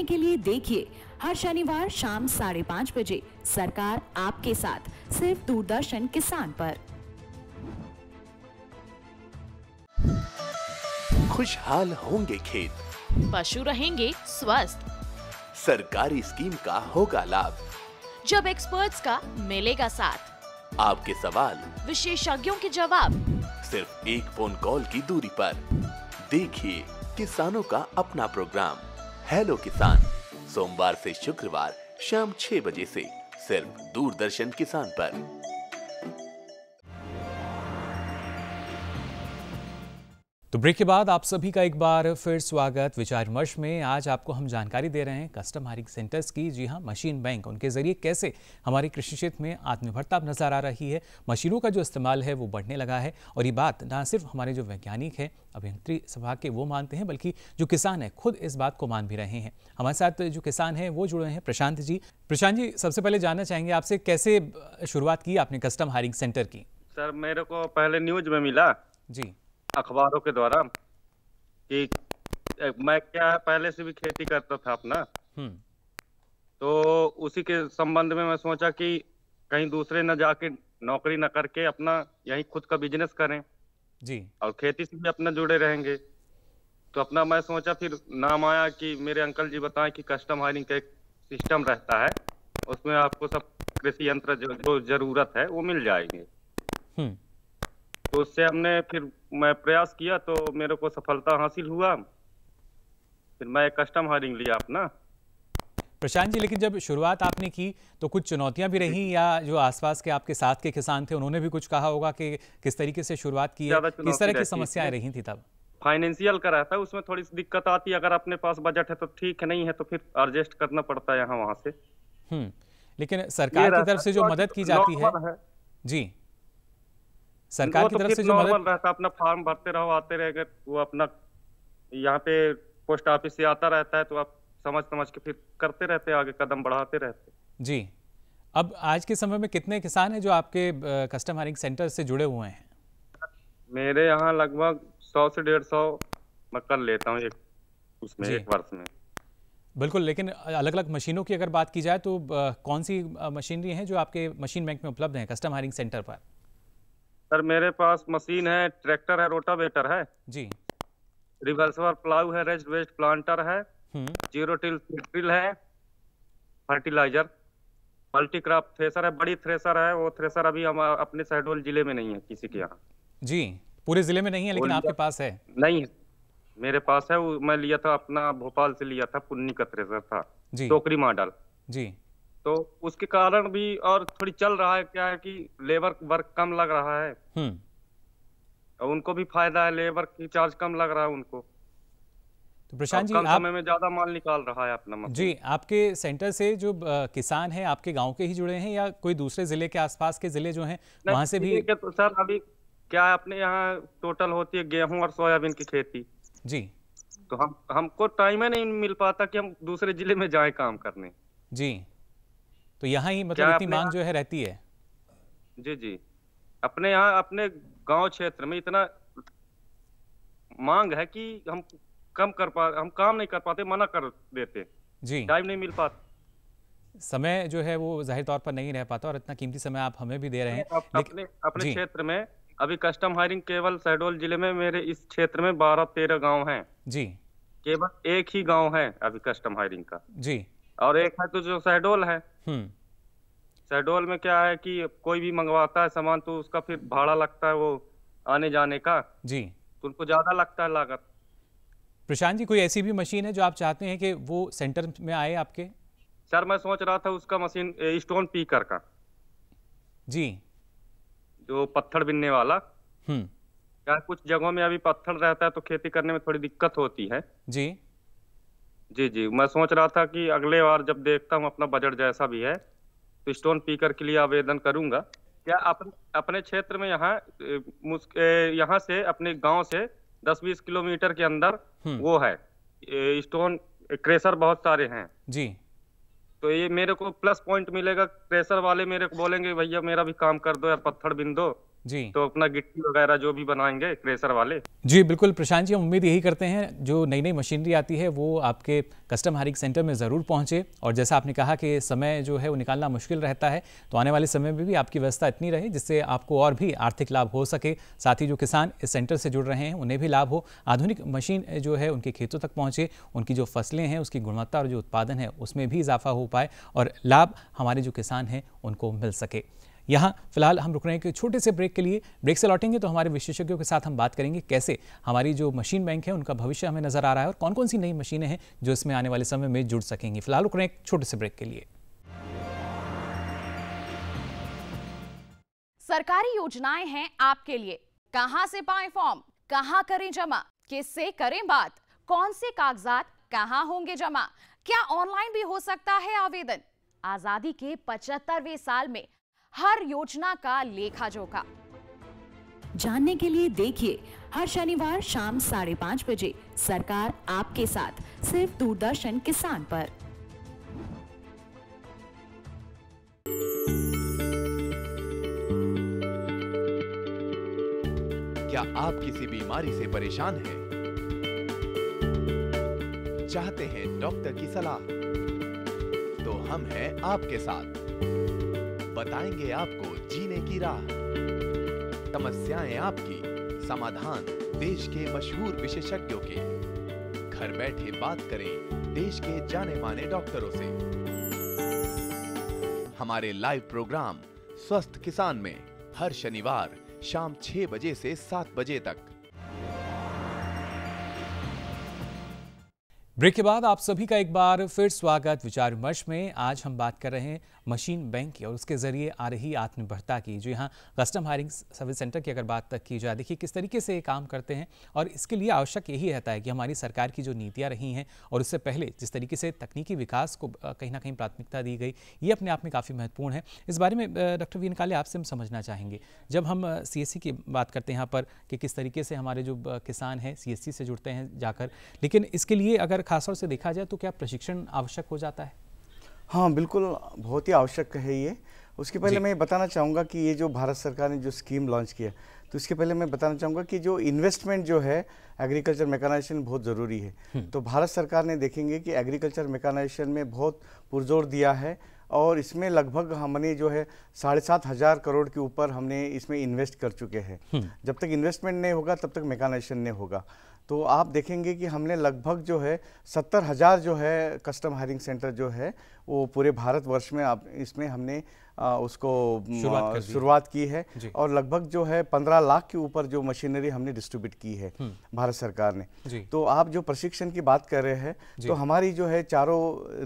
के लिए देखिए हर शनिवार शाम साढ़े पाँच बजे सरकार आपके साथ सिर्फ दूरदर्शन किसान पर खुशहाल होंगे खेत पशु रहेंगे स्वस्थ सरकारी स्कीम का होगा लाभ जब एक्सपर्ट्स का मिलेगा साथ आपके सवाल विशेषज्ञों के जवाब सिर्फ एक फोन कॉल की दूरी पर देखिए किसानों का अपना प्रोग्राम हेलो किसान सोमवार से शुक्रवार शाम छह बजे से सिर्फ दूरदर्शन किसान पर तो ब्रेक के बाद आप सभी का एक बार फिर स्वागत विचार विमर्श में आज आपको हम जानकारी दे रहे हैं कस्टम हायरिंग सेंटर्स की जी हाँ मशीन बैंक उनके जरिए कैसे हमारे कृषि क्षेत्र में आत्मनिर्भरता नजर आ रही है मशीनों का जो इस्तेमाल है वो बढ़ने लगा है और ये बात ना सिर्फ हमारे जो वैज्ञानिक हैं अभियंत्री सभा के वो मानते हैं बल्कि जो किसान है खुद इस बात को मान भी रहे हैं हमारे साथ जो किसान हैं वो जुड़े हैं प्रशांत जी प्रशांत जी सबसे पहले जानना चाहेंगे आपसे कैसे शुरुआत की आपने कस्टम हायरिंग सेंटर की सर मेरे को पहले न्यूज में मिला जी अखबारों के द्वारा कि मैं क्या पहले से भी खेती करता था अपना हम्म। तो उसी के संबंध में मैं सोचा कि कहीं दूसरे न जाके नौकरी न करके अपना यही खुद का बिजनेस करें जी और खेती से भी अपना जुड़े रहेंगे तो अपना मैं सोचा फिर नाम आया कि मेरे अंकल जी बताएं कि कस्टम हायरिंग का एक सिस्टम रहता है उसमें आपको सब कृषि यंत्र जो, जो जरूरत है वो मिल जाएंगे हम्म। तो उससे हमने फिर मैं प्रयास किया तो मेरे को सफलता हासिल हुआ फिर मैं कस्टम हायरिंग लिया अपना प्रशांत जी लेकिन जब शुरुआत आपने की तो कुछ चुनौतियां भी रही या जो आसपास के आपके साथ के किसान थे उन्होंने भी कुछ कहा होगा कि किस तरीके से शुरुआत की किस तरह की समस्याएं रही थी तब फाइनेंशियल का रहता है उसमें थोड़ी सी दिक्कत आती है अगर अपने पास बजट है तो ठीक है नहीं है तो फिर एडजस्ट करना पड़ता है यहाँ वहाँ से हम्म लेकिन सरकार की तरफ से जो तो मदद की जाती है जी सरकार की तो तरफ से जो मदद रहता अपना फॉर्म भरते रहो आते रहेगा वो अपना यहाँ पे पोस्ट ऑफिस से आता रहता है तो आप समझ समझ के फिर करते रहते आगे कदम बढ़ाते रहते जी अब आज के समय में कितने किसान हैं जो आपके कस्टम हायरिंग सेंटर से जुड़े हुए हैं मेरे यहाँ लगभग सौ से डेढ़ सौ मैं कर लेता हूँ एक उसमें एक वर्ष में बिल्कुल लेकिन अलग अलग मशीनों की अगर बात की जाए तो कौन सी मशीनरी है जो आपके मशीन बैंक में उपलब्ध है कस्टम हायरिंग सेंटर पर सर मेरे पास मशीन है ट्रैक्टर है रोटावेटर है जी रिवर्सवर प्लाउ है रेस्ट वेस्ट प्लांटर है हम्म। जीरो टिल ट्रिल है फर्टिलाइजर मल्टी क्रॉप थ्रेसर है बड़ी थ्रेसर है वो थ्रेसर अभी हम अपने शहडोल जिले में नहीं है किसी के यहाँ जी पूरे जिले में नहीं है लेकिन आपके पास है नहीं मेरे पास है मैं लिया था अपना भोपाल से लिया था पुन्नी का थ्रेसर था टोकरी मॉडल जी तो उसके कारण भी और थोड़ी चल रहा है क्या है कि लेबर वर्क कम लग रहा है हम्म। और उनको भी फायदा है लेबर की चार्ज कम लग रहा है उनको तो प्रशांत जी आप समय में ज्यादा माल निकाल रहा है अपना मतलब। जी आपके सेंटर से जो किसान है आपके गांव के ही जुड़े हैं या कोई दूसरे जिले के आसपास के जिले जो हैं वहां से भी तो सर अभी क्या अपने यहाँ टोटल होती है गेहूं और सोयाबीन की खेती जी तो हम हमको टाइम ही नहीं मिल पाता कि हम दूसरे जिले में जाए काम करने जी तो यहाँ ही मतलब इतनी मांग जो है रहती है जी जी अपने यहाँ अपने गांव क्षेत्र में इतना मांग है कि हम कम कर पा हम काम नहीं कर पाते मना कर देते जी टाइम नहीं मिल पाता समय जो है वो जाहिर तौर पर नहीं रह पाता और इतना कीमती समय आप हमें भी दे रहे हैं अपने अपने क्षेत्र में अभी कस्टम हायरिंग केवल शहडोल जिले में मेरे इस क्षेत्र में बारह तेरह गांव हैं जी केवल एक ही गांव है अभी कस्टम हायरिंग का जी और एक है तो जो शहडोल है शहडोल हम्म। में क्या है कि कोई भी मंगवाता है सामान तो उसका फिर भाड़ा लगता है वो आने जाने का जी तो उनको ज्यादा लगता है लागत प्रशांत जी कोई ऐसी भी मशीन है जो आप चाहते हैं कि वो सेंटर में आए आपके सर मैं सोच रहा था उसका मशीन स्टोन पीकर का जी जो पत्थर बिनने वाला हम्म कुछ जगहों में अभी पत्थर रहता है तो खेती करने में थोड़ी दिक्कत होती है जी जी जी मैं सोच रहा था कि अगले बार जब देखता हूँ अपना बजट जैसा भी है तो स्टोन पीकर के लिए आवेदन करूंगा क्या अप, अपने क्षेत्र में यहाँ यहाँ से अपने गांव से 10-20 किलोमीटर के अंदर हम्म। वो है स्टोन क्रेशर बहुत सारे हैं जी तो ये मेरे को प्लस पॉइंट मिलेगा क्रेशर वाले मेरे को बोलेंगे भैया मेरा भी काम कर दो यार पत्थर दो जी तो अपना गिट्टी वगैरह जो भी बनाएंगे क्रेशर वाले जी बिल्कुल प्रशांत जी हम उम्मीद यही करते हैं जो नई नई मशीनरी आती है वो आपके कस्टम हायरिंग सेंटर में ज़रूर पहुंचे और जैसा आपने कहा कि समय जो है वो निकालना मुश्किल रहता है तो आने वाले समय में भी आपकी व्यवस्था इतनी रहे जिससे आपको और भी आर्थिक लाभ हो सके साथ ही जो किसान इस सेंटर से जुड़ रहे हैं उन्हें भी लाभ हो आधुनिक मशीन जो है उनके खेतों तक पहुँचे उनकी जो फसलें हैं उसकी गुणवत्ता और जो उत्पादन है उसमें भी इजाफा हो पाए और लाभ हमारे जो किसान हैं उनको मिल सके यहाँ फिलहाल हम रुक रहे हैं कि छोटे से ब्रेक के लिए ब्रेक से लौटेंगे तो हमारे विशेषज्ञों के साथ हम बात करेंगे कैसे हमारी जो मशीन बैंक है उनका भविष्य हमें नजर आ रहा है और कौन कौन सी नई मशीनें हैं जो इसमें आने वाले समय में जुड़ सकेंगी फिलहाल रुक रहे हैं छोटे से ब्रेक के लिए सरकारी योजनाएं हैं आपके लिए कहां से पाए फॉर्म कहां करें जमा किससे करें बात कौन से कागजात कहां होंगे जमा क्या ऑनलाइन भी हो सकता है आवेदन आजादी के पचहत्तरवे साल में हर योजना का लेखा जोखा जानने के लिए देखिए हर शनिवार शाम साढ़े पाँच बजे सरकार आपके साथ सिर्फ दूरदर्शन किसान पर क्या आप किसी बीमारी से परेशान हैं चाहते हैं डॉक्टर की सलाह तो हम हैं आपके साथ बताएंगे आपको जीने की राह समस्याएं आपकी समाधान देश के मशहूर विशेषज्ञों के घर बैठे बात करें देश के जाने माने डॉक्टरों से हमारे लाइव प्रोग्राम स्वस्थ किसान में हर शनिवार शाम 6 बजे से 7 बजे तक ब्रेक के बाद आप सभी का एक बार फिर स्वागत विचार विमर्श में आज हम बात कर रहे हैं मशीन बैंक की और उसके जरिए आ रही आत्मनिर्भरता की जो यहाँ कस्टम हायरिंग सर्विस सेंटर की अगर बात तक की जाए देखिए किस तरीके से ये काम करते हैं और इसके लिए आवश्यक यही रहता है कि हमारी सरकार की जो नीतियाँ रही हैं और उससे पहले जिस तरीके से तकनीकी विकास को कहीं ना कहीं प्राथमिकता दी गई ये अपने आप में काफ़ी महत्वपूर्ण है इस बारे में डॉक्टर वीन काले आपसे हम समझना चाहेंगे जब हम सी की बात करते हैं यहाँ पर कि किस तरीके से हमारे जो किसान हैं सी से जुड़ते हैं जाकर लेकिन इसके लिए अगर खासतौर से देखा जाए तो क्या प्रशिक्षण आवश्यक हो जाता है हाँ बिल्कुल बहुत ही आवश्यक है ये उसके पहले मैं बताना चाहूँगा कि ये जो भारत सरकार ने जो स्कीम लॉन्च किया तो इसके पहले मैं बताना चाहूँगा कि जो इन्वेस्टमेंट जो है एग्रीकल्चर मेकानाइजेशन बहुत ज़रूरी है हम्म। तो भारत सरकार ने देखेंगे कि एग्रीकल्चर मेकानाइजेशन में बहुत पुरजोर दिया है और इसमें लगभग हमने जो है साढ़े सात हज़ार करोड़ के ऊपर हमने इसमें इन्वेस्ट कर चुके हैं हम्म। जब तक इन्वेस्टमेंट नहीं होगा तब तक मेकानाइजेशन नहीं होगा तो आप देखेंगे कि हमने लगभग जो है सत्तर हज़ार जो है कस्टम हायरिंग सेंटर जो है वो पूरे भारत वर्ष में आप इसमें हमने आ, उसको शुरुआत, की है और लगभग जो है पंद्रह लाख के ऊपर जो मशीनरी हमने डिस्ट्रीब्यूट की है हम्म। भारत सरकार ने तो आप जो प्रशिक्षण की बात कर रहे हैं तो हमारी जो है चारों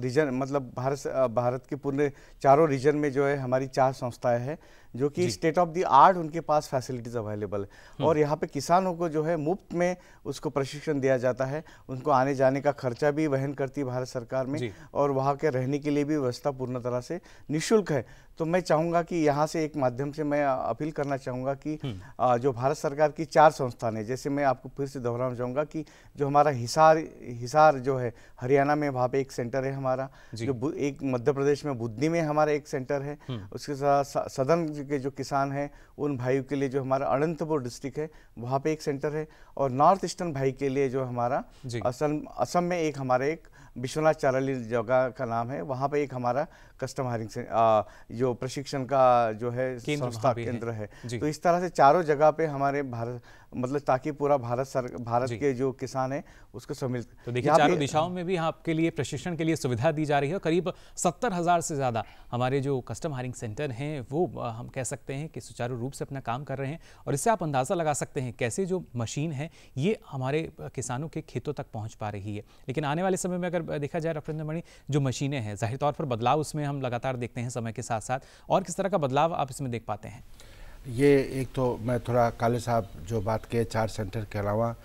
रीजन मतलब भारत भारत के पूरे चारों रीजन में जो है हमारी चार संस्थाएं हैं जो कि स्टेट ऑफ द आर्ट उनके पास फैसिलिटीज़ अवेलेबल है और हम्म। यहाँ पे किसानों को जो है मुफ्त में उसको प्रशिक्षण दिया जाता है उनको आने जाने का खर्चा भी वहन करती है भारत सरकार में और वहाँ के रहने के लिए भी व्यवस्था पूर्ण तरह से निःशुल्क है तो मैं चाहूंगा कि यहाँ से एक माध्यम से मैं अपील करना चाहूंगा कि हम्म। जो भारत सरकार की चार संस्थान है जैसे मैं आपको फिर से दोहराना चाहूँगा कि जो हमारा हिसार हिसार जो है हरियाणा में वहाँ पे एक सेंटर है हमारा जो एक मध्य प्रदेश में बुद्धि में हमारा एक सेंटर है हम्म। उसके साथ सदन के जो किसान हैं उन भाइयों के लिए जो हमारा अनंतपुर डिस्ट्रिक्ट है वहाँ पे एक सेंटर है और नॉर्थ ईस्टर्न भाई के लिए जो हमारा असम असम में एक हमारा एक विश्वनाथ चाराली जगह का नाम है वहाँ पे एक हमारा कस्टम हायरिंग से आ, जो प्रशिक्षण का जो है संस्था केंद्र है, है। तो इस तरह से चारों जगह पे हमारे भारत मतलब ताकि पूरा भारत सर भारत के जो किसान है उसको सम्मिलित तो देखिए चारों दिशाओं में भी आपके लिए प्रशिक्षण के लिए सुविधा दी जा रही है करीब सत्तर हज़ार से ज़्यादा हमारे जो कस्टम हायरिंग सेंटर हैं वो हम कह सकते हैं कि सुचारू रूप से अपना काम कर रहे हैं और इससे आप अंदाज़ा लगा सकते हैं कैसे जो मशीन है ये हमारे किसानों के खेतों तक पहुँच पा रही है लेकिन आने वाले समय में अगर देखा जाए रफरेंद्र मणि जो मशीनें हैं जाहिर तौर पर बदलाव उसमें हम लगातार देखते हैं समय के साथ साथ और किस तरह का बदलाव आप इसमें देख पाते हैं ये एक तो मैं थोड़ा काले साहब जो बात किए चार सेंटर के अलावा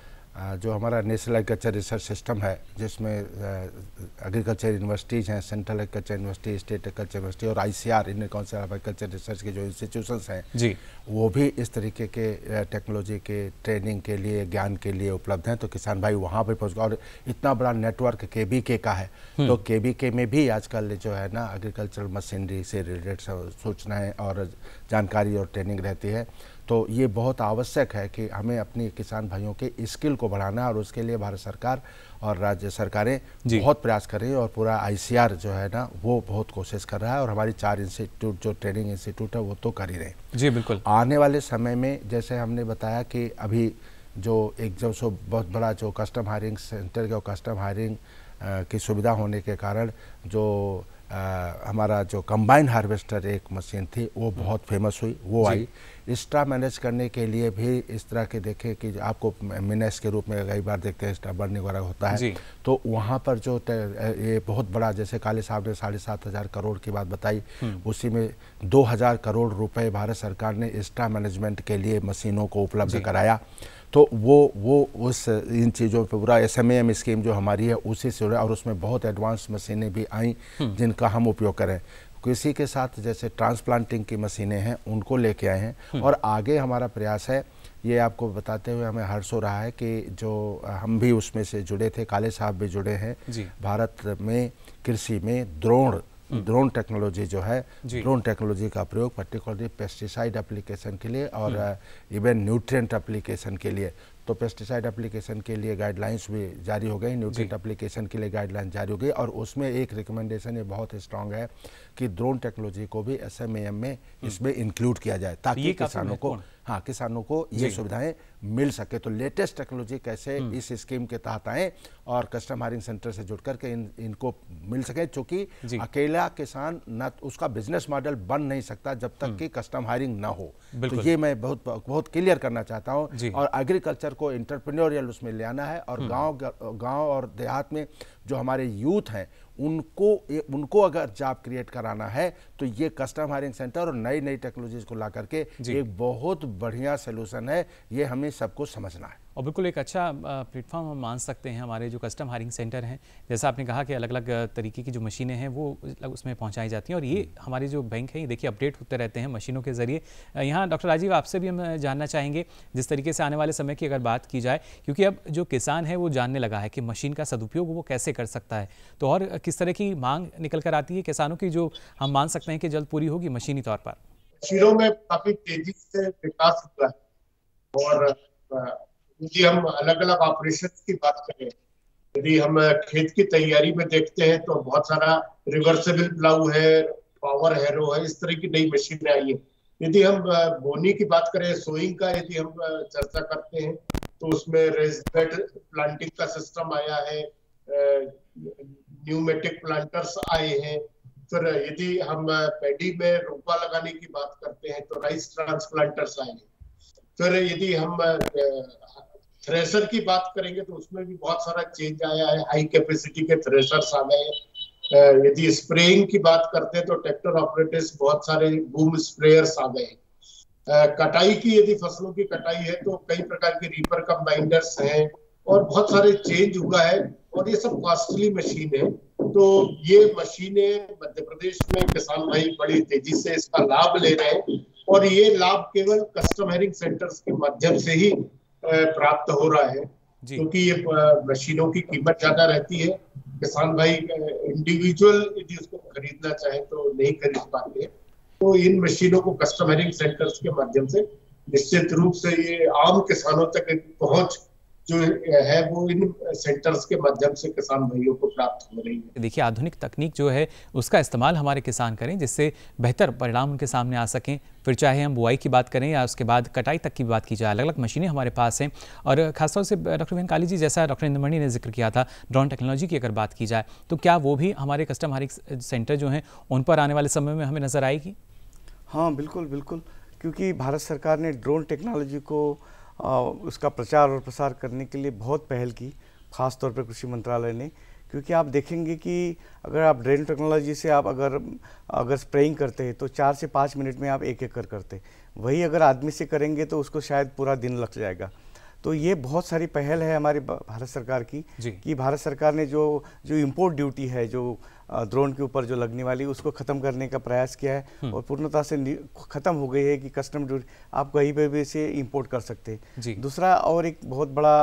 जो हमारा नेशनल एग्रीकल्चर रिसर्च सिस्टम है जिसमें एग्रीकल्चर यूनिवर्सिटीज़ हैं central agriculture university state agriculture university और ICR Indian Council of Agriculture Research के जो इंस्टीट्यूशंस हैं जी वो भी इस तरीके के टेक्नोलॉजी के ट्रेनिंग के लिए ज्ञान के लिए उपलब्ध हैं तो किसान भाई वहाँ पर पहुँच और इतना बड़ा नेटवर्क के का है हम्म। तो के में भी आजकल जो है ना एग्रीकल्चर मशीनरी से रिलेटेड सूचनाएँ और जानकारी और ट्रेनिंग रहती है तो ये बहुत आवश्यक है कि हमें अपने किसान भाइयों के स्किल को बढ़ाना और उसके लिए भारत सरकार और राज्य सरकारें बहुत प्रयास कर रही है और पूरा आईसीआर जो है ना वो बहुत कोशिश कर रहा है और हमारी चार इंस्टीट्यूट जो ट्रेनिंग इंस्टीट्यूट है वो तो कर ही रहे जी बिल्कुल आने वाले समय में जैसे हमने बताया कि अभी जो एक जो सो बहुत बड़ा जो कस्टम हायरिंग सेंटर का कस्टम हायरिंग की सुविधा होने के कारण जो आ, हमारा जो कंबाइन हार्वेस्टर एक मशीन थी वो हम्म। बहुत फेमस हुई वो आई स्ट्रा मैनेज करने के लिए भी इस तरह के देखें कि आपको मिनेस के रूप में कई बार देखते हैं स्ट्रा बर्निंग वगैरह होता है तो वहाँ पर जो ये बहुत बड़ा जैसे काले साहब ने साढ़े सात हज़ार करोड़ की बात बताई हम्म। उसी में दो हज़ार करोड़ रुपए भारत सरकार ने स्ट्रा मैनेजमेंट के लिए मशीनों को उपलब्ध कराया तो वो वो उस इन चीज़ों पर पूरा एस एम एम स्कीम जो हमारी है उसी से और उसमें बहुत एडवांस मशीनें भी आई हम्म। जिनका हम उपयोग करें कृषि के साथ जैसे ट्रांसप्लांटिंग की मशीनें हैं उनको लेके आए हैं हम्म। और आगे हमारा प्रयास है ये आपको बताते हुए हमें हर्ष हो रहा है कि जो हम भी उसमें से जुड़े थे काले साहब भी जुड़े हैं भारत में कृषि में द्रोण ड्रोन हम्म। टेक्नोलॉजी जो है ड्रोन टेक्नोलॉजी का प्रयोग पर्टिकुलरली पेस्टिसाइड एप्लीकेशन के लिए और इवन न्यूट्रिएंट एप्लीकेशन के लिए तो पेस्टिसाइड एप्लीकेशन के लिए गाइडलाइंस भी जारी हो गई न्यूट्रिट एप्लीकेशन के लिए गाइडलाइन जारी हो गई और उसमें एक रिकमेंडेशन ये बहुत स्ट्रांग है कि ड्रोन टेक्नोलॉजी को भी एस में हम्म। इसमें इंक्लूड किया जाए ताकि किसानों को हाँ किसानों को ये सुविधाएं मिल सके तो लेटेस्ट टेक्नोलॉजी कैसे हम्म। इस स्कीम के तहत आए और कस्टम हायरिंग सेंटर से जुड़ करके इन इनको मिल सके चूंकि अकेला किसान न उसका बिजनेस मॉडल बन नहीं सकता जब तक हम्म। कि कस्टम हायरिंग ना हो तो ये मैं बहुत बहुत क्लियर करना चाहता हूँ और एग्रीकल्चर को इंटरप्रेन्योरियल उसमें आना है और हम्म। गांव गांव और देहात में जो हमारे यूथ हैं उनको उनको अगर जॉब क्रिएट कराना है तो ये कस्टम हायरिंग सेंटर और नई नई टेक्नोलॉजीज को ला करके एक बहुत बढ़िया सोल्यूशन है ये हमें सबको समझना है और बिल्कुल एक अच्छा प्लेटफॉर्म हम मान सकते हैं हमारे जो कस्टम हायरिंग सेंटर हैं जैसा आपने कहा कि अलग अलग तरीके की जो मशीनें हैं वो उसमें पहुँचाई जाती हैं और ये हम्म। हमारे जो बैंक हैं ये देखिए अपडेट होते रहते हैं मशीनों के ज़रिए यहाँ डॉक्टर राजीव आपसे भी हम जानना चाहेंगे जिस तरीके से आने वाले समय की अगर बात की जाए क्योंकि अब जो किसान है वो जानने लगा है कि मशीन का सदुपयोग वो कैसे कर सकता है तो और किस तरह की मांग निकल कर आती है किसानों की जो हम मान सकते हैं कि जल्द पूरी होगी मशीनी तौर पर मशीनों में काफी तेजी से विकास हुआ है और यदि हम अलग अलग ऑपरेशन की बात करें यदि हम खेत की तैयारी में देखते हैं तो बहुत सारा रिवर्सेबल प्लाउ है पावर हैरो है इस तरह की नई मशीनें आई है यदि हम बोनी की बात करें सोइंग का यदि हम चर्चा करते हैं तो उसमें रेजबेड प्लांटिंग का सिस्टम आया है न्यूमेटिक प्लांटर्स आए हैं फिर यदि हम पेडी में रोपा लगाने की बात करते हैं तो राइस ट्रांसप्लांटर्स आए हैं फिर यदि हम थ्रेशर की बात करेंगे तो उसमें भी बहुत सारा चेंज आया है हाई कैपेसिटी के थ्रेशर आ गए यदि स्प्रेइंग की बात करते हैं तो ट्रैक्टर ऑपरेटर्स बहुत सारे बूम स्प्रेयर्स आ गए कटाई की यदि फसलों की कटाई है तो कई प्रकार के रीपर कंबाइंडर्स हैं और बहुत सारे चेंज हुआ है और ये सब कॉस्टली मशीन है तो ये मशीनें मध्य प्रदेश में किसान भाई बड़ी तेजी से इसका लाभ ले रहे हैं और ये लाभ केवल कस्टम हेरिंग सेंटर्स के माध्यम से ही प्राप्त हो रहा है क्योंकि ये मशीनों की कीमत ज्यादा रहती है किसान भाई इंडिविजुअल यदि उसको खरीदना चाहे तो नहीं खरीद पाते तो इन मशीनों को कस्टमरिंग सेंटर्स के माध्यम से निश्चित रूप से ये आम किसानों तक पहुंच जो है वो इन सेंटर्स के माध्यम से किसान भाइयों को प्राप्त हो रही है देखिए आधुनिक तकनीक जो है उसका इस्तेमाल हमारे किसान करें जिससे बेहतर परिणाम उनके सामने आ सकें फिर चाहे हम बुआई की बात करें या उसके बाद कटाई तक की बात की जाए अलग अलग मशीनें हमारे पास हैं और खासतौर से डॉक्टर वेन काली जी जैसा डॉक्टर इंद्रमणि ने जिक्र किया था ड्रोन टेक्नोलॉजी की अगर बात की जाए तो क्या वो भी हमारे कस्टम हर सेंटर जो हैं उन पर आने वाले समय में हमें नज़र आएगी हाँ बिल्कुल बिल्कुल क्योंकि भारत सरकार ने ड्रोन टेक्नोलॉजी को उसका प्रचार और प्रसार करने के लिए बहुत पहल की खास तौर पर कृषि मंत्रालय ने क्योंकि आप देखेंगे कि अगर आप ड्रेन टेक्नोलॉजी से आप अगर अगर स्प्रेइंग करते हैं तो चार से पाँच मिनट में आप एक कर करते वही अगर आदमी से करेंगे तो उसको शायद पूरा दिन लग जाएगा तो ये बहुत सारी पहल है हमारी भारत सरकार की कि भारत सरकार ने जो जो इम्पोर्ट ड्यूटी है जो ड्रोन के ऊपर जो लगने वाली उसको ख़त्म करने का प्रयास किया है हम्म। और पूर्णता से ख़त्म हो गई है कि कस्टम ड्यूटी आप कहीं पर भी इसे इम्पोर्ट कर सकते हैं दूसरा और एक बहुत बड़ा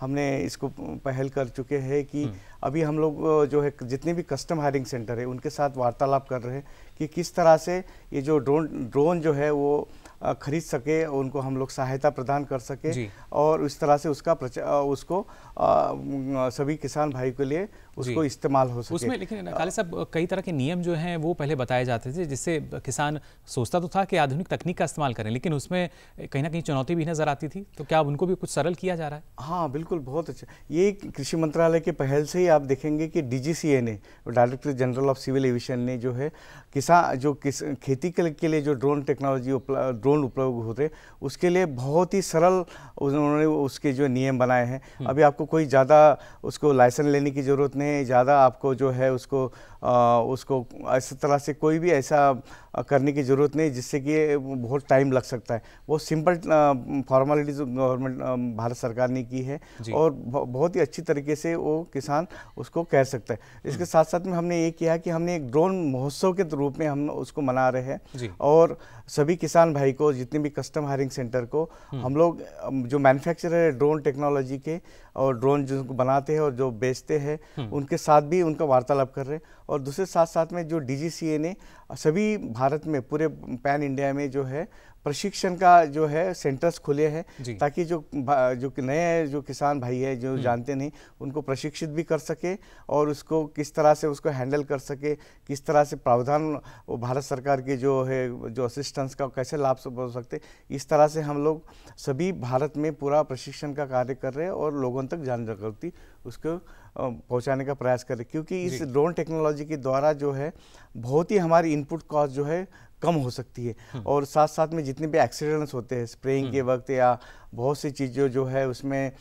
हमने इसको पहल कर चुके हैं कि हम्म। अभी हम लोग जो है जितने भी कस्टम हायरिंग सेंटर है उनके साथ वार्तालाप कर रहे हैं कि किस तरह से ये जो ड्रोन ड्रोन जो है वो खरीद सके उनको हम लोग सहायता प्रदान कर सके और इस तरह से उसका उसको आ, सभी किसान भाई के लिए उसको इस्तेमाल हो सके उसमें लेकिन काले साहब कई तरह के नियम जो हैं वो पहले बताए जाते थे जिससे किसान सोचता तो था कि आधुनिक तकनीक का इस्तेमाल करें लेकिन उसमें कहीं ना कहीं चुनौती भी नज़र आती थी तो क्या उनको भी कुछ सरल किया जा रहा है हाँ बिल्कुल बहुत अच्छा ये कृषि मंत्रालय के पहल से ही आप देखेंगे कि डी ने director general of civil aviation ने जो है किसान जो किस खेती के लिए जो ड्रोन टेक्नोलॉजी ड्रोन उपयोग होते उसके लिए बहुत ही सरल उन्होंने उसके जो नियम बनाए हैं अभी आपको कोई ज़्यादा उसको लाइसेंस लेने की ज़रूरत नहीं इतने ज़्यादा आपको जो है उसको आ, उसको इस तरह से कोई भी ऐसा करने की ज़रूरत नहीं जिससे कि बहुत टाइम लग सकता है वो सिंपल फॉर्मेलिटीज गवर्नमेंट भारत सरकार ने की है और बहुत ही अच्छी तरीके से वो किसान उसको कह सकता है इसके हम्म। साथ साथ में हमने ये किया कि हमने एक ड्रोन महोत्सव के रूप में हम उसको मना रहे हैं और सभी किसान भाई को जितने भी कस्टम हायरिंग सेंटर को हम्म। हम लोग जो मैन्युफैक्चर है ड्रोन टेक्नोलॉजी के और ड्रोन जो बनाते हैं और जो बेचते हैं हम्म। उनके साथ भी उनका वार्तालाप कर रहे हैं और दूसरे साथ साथ में जो डीजीसीए ने सभी भारत में पूरे पैन इंडिया में जो है प्रशिक्षण का जो है सेंटर्स खुले हैं ताकि जो जो नए जो किसान भाई है जो हम्म। जानते नहीं उनको प्रशिक्षित भी कर सके और उसको किस तरह से उसको हैंडल कर सके किस तरह से प्रावधान वो भारत सरकार के जो है जो असिस्टेंस का कैसे लाभ हो सकते इस तरह से हम लोग सभी भारत में पूरा प्रशिक्षण का कार्य कर रहे हैं और लोगों तक जान जागृति उसको पहुंचाने का प्रयास करें क्योंकि इस ड्रोन टेक्नोलॉजी के द्वारा जो है बहुत ही हमारी इनपुट कॉस्ट जो है कम हो सकती है हम्म। और साथ साथ में जितने भी एक्सीडेंट्स होते हैं स्प्रेइंग के हम्म। वक्त या बहुत सी चीज़ें जो है उसमें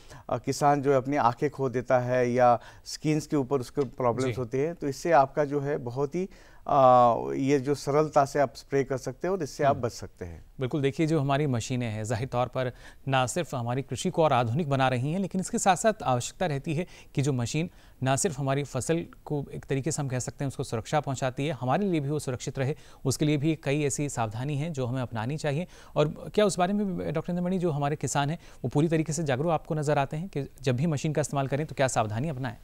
किसान जो है अपनी आंखें खो देता है या स्किन्स के ऊपर उसके प्रॉब्लम्स होते हैं तो इससे आपका जो है बहुत ही ये जो सरलता से आप स्प्रे कर सकते हो और इससे आप हम्म। बच सकते हैं बिल्कुल देखिए जो हमारी मशीनें हैं जाहिर तौर पर ना सिर्फ हमारी कृषि को और आधुनिक बना रही हैं लेकिन इसके साथ साथ आवश्यकता रहती है कि जो मशीन ना सिर्फ हमारी फसल को एक तरीके से हम कह सकते हैं उसको सुरक्षा पहुंचाती है हमारे लिए भी वो सुरक्षित रहे उसके लिए भी कई ऐसी सावधानी हैं जो हमें अपनानी चाहिए और क्या उस बारे में डॉक्टर इंद्रमणि जो हमारे किसान हैं वो पूरी तरीके से जागरूक आपको नज़र आते हैं कि जब भी मशीन का इस्तेमाल करें तो क्या सावधानी अपनाएं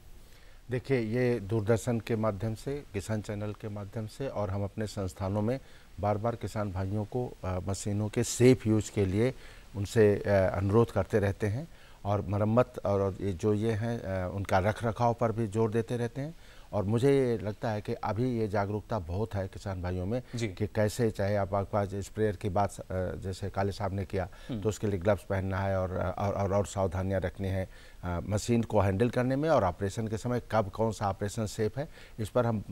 देखिए ये दूरदर्शन के माध्यम से किसान चैनल के माध्यम से और हम अपने संस्थानों में बार बार किसान भाइयों को मशीनों के सेफ यूज के लिए उनसे अनुरोध करते रहते हैं और मरम्मत और ये जो ये हैं उनका रख रखाव पर भी जोर देते रहते हैं और मुझे ये लगता है कि अभी ये जागरूकता बहुत है किसान भाइयों में कि कैसे चाहे आप स्प्रेयर की बात जैसे काले साहब ने किया तो उसके लिए ग्लव्स पहनना है और और और, और सावधानियाँ रखनी है मशीन को हैंडल करने में और ऑपरेशन के समय कब कौन सा ऑपरेशन सेफ है इस पर हम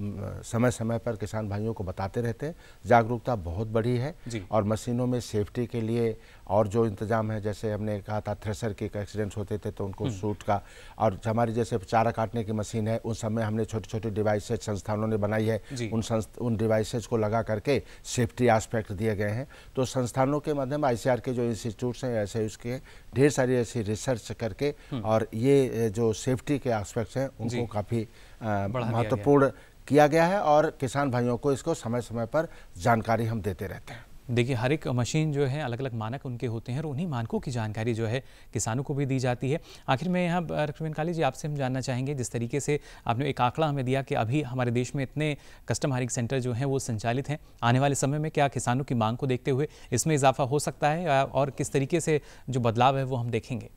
समय समय पर किसान भाइयों को बताते रहते हैं जागरूकता बहुत बड़ी है और मशीनों में सेफ्टी के लिए और जो इंतजाम है जैसे हमने कहा था थ्रेसर के एक्सीडेंट्स होते थे तो उनको हम्म। सूट का और हमारी जैसे चारा काटने की मशीन है उन समय हमने छोटे छोटे डिवाइसेज संस्थानों ने बनाई है उन उन डिवाइसेज को लगा करके सेफ्टी एस्पेक्ट दिए गए हैं तो संस्थानों के माध्यम आई के जो इंस्टीट्यूट्स हैं ऐसे उसके ढेर सारी ऐसी रिसर्च करके हम्म। और और ये जो सेफ्टी के एस्पेक्ट्स हैं उनको काफ़ी महत्वपूर्ण किया गया है और किसान भाइयों को इसको समय समय पर जानकारी हम देते रहते हैं देखिए हर एक मशीन जो है अलग अलग मानक उनके होते हैं और उन्हीं मानकों की जानकारी जो है किसानों को भी दी जाती है आखिर में यहाँ रक्ष्मीन काली जी आपसे हम जानना चाहेंगे जिस तरीके से आपने एक आंकड़ा हमें दिया कि अभी हमारे देश में इतने कस्टम हरिंग सेंटर जो हैं वो संचालित हैं आने वाले समय में क्या किसानों की मांग को देखते हुए इसमें इजाफा हो सकता है और किस तरीके से जो बदलाव है वो हम देखेंगे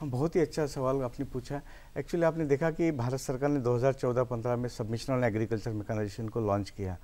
हम बहुत ही अच्छा सवाल आपने पूछा एक्चुअली आपने देखा कि भारत सरकार ने 2014-15 में सबमिशनल एग्रीकल्चर मेकानाइजेशन को लॉन्च किया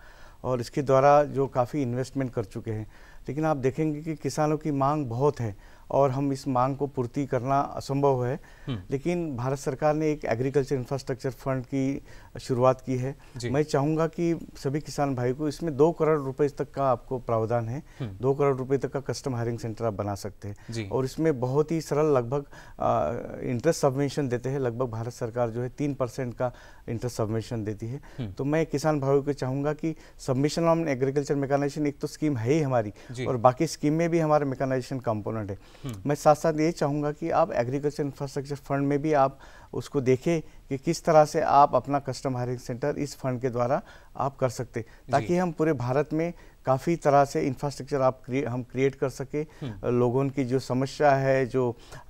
और इसके द्वारा जो काफ़ी इन्वेस्टमेंट कर चुके हैं लेकिन आप देखेंगे कि किसानों की मांग बहुत है और हम इस मांग को पूर्ति करना असंभव है हम्म। लेकिन भारत सरकार ने एक एग्रीकल्चर इंफ्रास्ट्रक्चर फंड की शुरुआत की है मैं चाहूँगा कि सभी किसान भाई को इसमें दो करोड़ रुपए तक का आपको प्रावधान है हम्म। दो करोड़ रुपए तक का कस्टम हायरिंग सेंटर आप बना सकते हैं और इसमें बहुत ही सरल लगभग इंटरेस्ट सबमिशन देते हैं लगभग भारत सरकार जो है तीन परसेंट का इंटरेस्ट सबमिशन देती है हम्म। तो मैं किसान भाई को चाहूँगा कि सबमिशन ऑन एग्रीकल्चर मेकानाइजेशन एक तो स्कीम है ही हमारी और बाकी स्कीम में भी हमारा मेकानाइजेशन कम्पोनेंट है मैं साथ साथ ये चाहूँगा कि आप एग्रीकल्चर इंफ्रास्ट्रक्चर फंड में भी आप उसको देखें कि किस तरह से आप अपना कस्टम हायरिंग सेंटर इस फंड के द्वारा आप कर सकते ताकि हम पूरे भारत में काफ़ी तरह से इंफ्रास्ट्रक्चर आप क्रिए हम क्रिएट कर सके हम्म। लोगों की जो समस्या है जो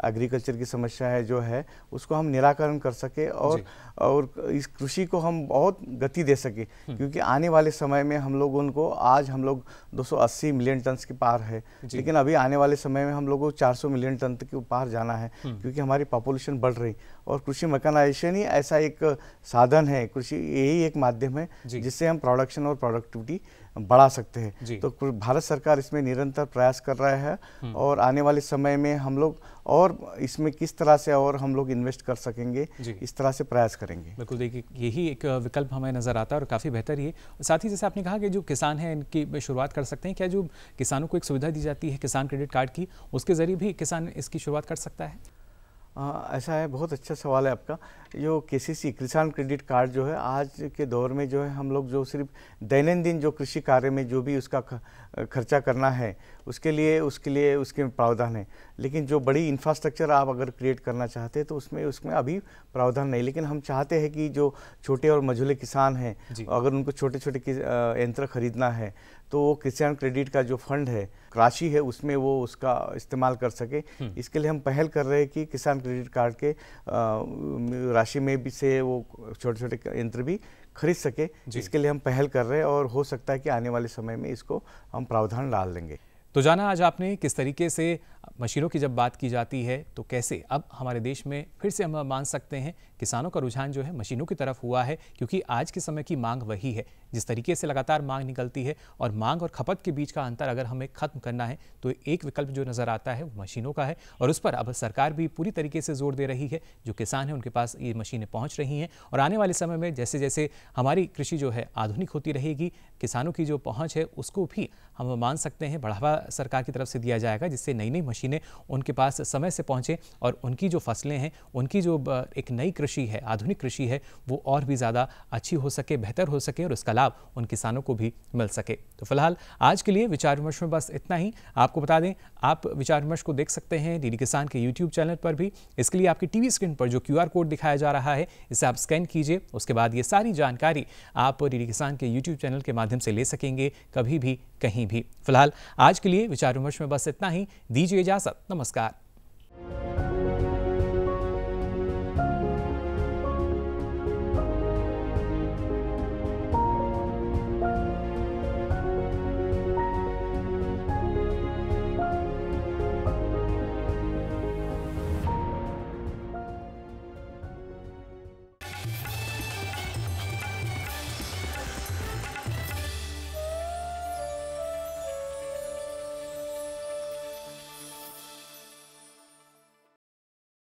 एग्रीकल्चर की समस्या है जो है उसको हम निराकरण कर सके और और इस कृषि को हम बहुत गति दे सके हम्म। क्योंकि आने वाले समय में हम लोग उनको आज हम लोग 280 मिलियन टन के पार है लेकिन अभी आने वाले समय में हम लोगों को चार मिलियन टन के पार जाना है हम्म। क्योंकि हमारी पॉपुलेशन बढ़ रही और कृषि मकानाइजेशन ही ऐसा एक साधन है कृषि यही एक माध्यम है जिससे हम प्रोडक्शन और प्रोडक्टिविटी बढ़ा सकते हैं तो भारत सरकार इसमें निरंतर प्रयास कर रहा है हम्म। और आने वाले समय में हम लोग और इसमें किस तरह से और हम लोग इन्वेस्ट कर सकेंगे इस तरह से प्रयास करेंगे बिल्कुल देखिए यही एक विकल्प हमें नज़र आता है और काफ़ी बेहतर ये साथ ही जैसे आपने कहा कि जो किसान है इनकी शुरुआत कर सकते हैं क्या जो किसानों को एक सुविधा दी जाती है किसान क्रेडिट कार्ड की उसके ज़रिए भी किसान इसकी शुरुआत कर सकता है आ, हाँ, ऐसा है बहुत अच्छा सवाल है आपका जो केसीसी किसान क्रेडिट कार्ड जो है आज के दौर में जो है हम लोग जो सिर्फ दैनंदिन जो कृषि कार्य में जो भी उसका खर्चा करना है उसके लिए उसके लिए उसके प्रावधान है लेकिन जो बड़ी इंफ्रास्ट्रक्चर आप अगर क्रिएट करना चाहते हैं तो उसमें उसमें अभी प्रावधान नहीं लेकिन हम चाहते हैं कि जो छोटे और मझूले किसान हैं अगर उनको छोटे छोटे यंत्र खरीदना है तो वो किसान क्रेडिट का जो फंड है राशि है उसमें वो उसका इस्तेमाल कर सके हम्म। इसके लिए हम पहल कर रहे हैं कि किसान क्रेडिट कार्ड के राशि में भी से वो छोटे छोटे यंत्र भी खरीद सके इसके लिए हम पहल कर रहे हैं और हो सकता है कि आने वाले समय में इसको हम प्रावधान डाल देंगे तो जाना आज आपने किस तरीके से मशीनों की जब बात की जाती है तो कैसे अब हमारे देश में फिर से हम मान सकते हैं किसानों का रुझान जो है मशीनों की तरफ हुआ है क्योंकि आज के समय की मांग वही है जिस तरीके से लगातार मांग निकलती है और मांग और खपत के बीच का अंतर अगर हमें खत्म करना है तो एक विकल्प जो नज़र आता है वो मशीनों का है और उस पर अब सरकार भी पूरी तरीके से जोर दे रही है जो किसान हैं उनके पास ये मशीनें पहुँच रही हैं और आने वाले समय में जैसे जैसे हमारी कृषि जो है आधुनिक होती रहेगी किसानों की जो पहुँच है उसको भी हम मान सकते हैं बढ़ावा सरकार की तरफ से दिया जाएगा जिससे नई नई मशीनें उनके पास समय से पहुँचें और उनकी जो फसलें हैं उनकी जो एक नई कृषि कृषि है आधुनिक कृषि है वो और भी ज़्यादा अच्छी हो सके बेहतर हो सके और उसका लाभ उन किसानों को भी मिल सके तो फिलहाल आज के लिए विचार विमर्श में बस इतना ही आपको बता दें आप विचार विमर्श को देख सकते हैं डी किसान के यूट्यूब चैनल पर भी इसके लिए आपकी टीवी स्क्रीन पर जो क्यू कोड दिखाया जा रहा है इसे आप स्कैन कीजिए उसके बाद ये सारी जानकारी आप डी किसान के यूट्यूब चैनल के माध्यम से ले सकेंगे कभी भी कहीं भी फिलहाल आज के लिए विचार विमर्श में बस इतना ही दीजिए इजाजत नमस्कार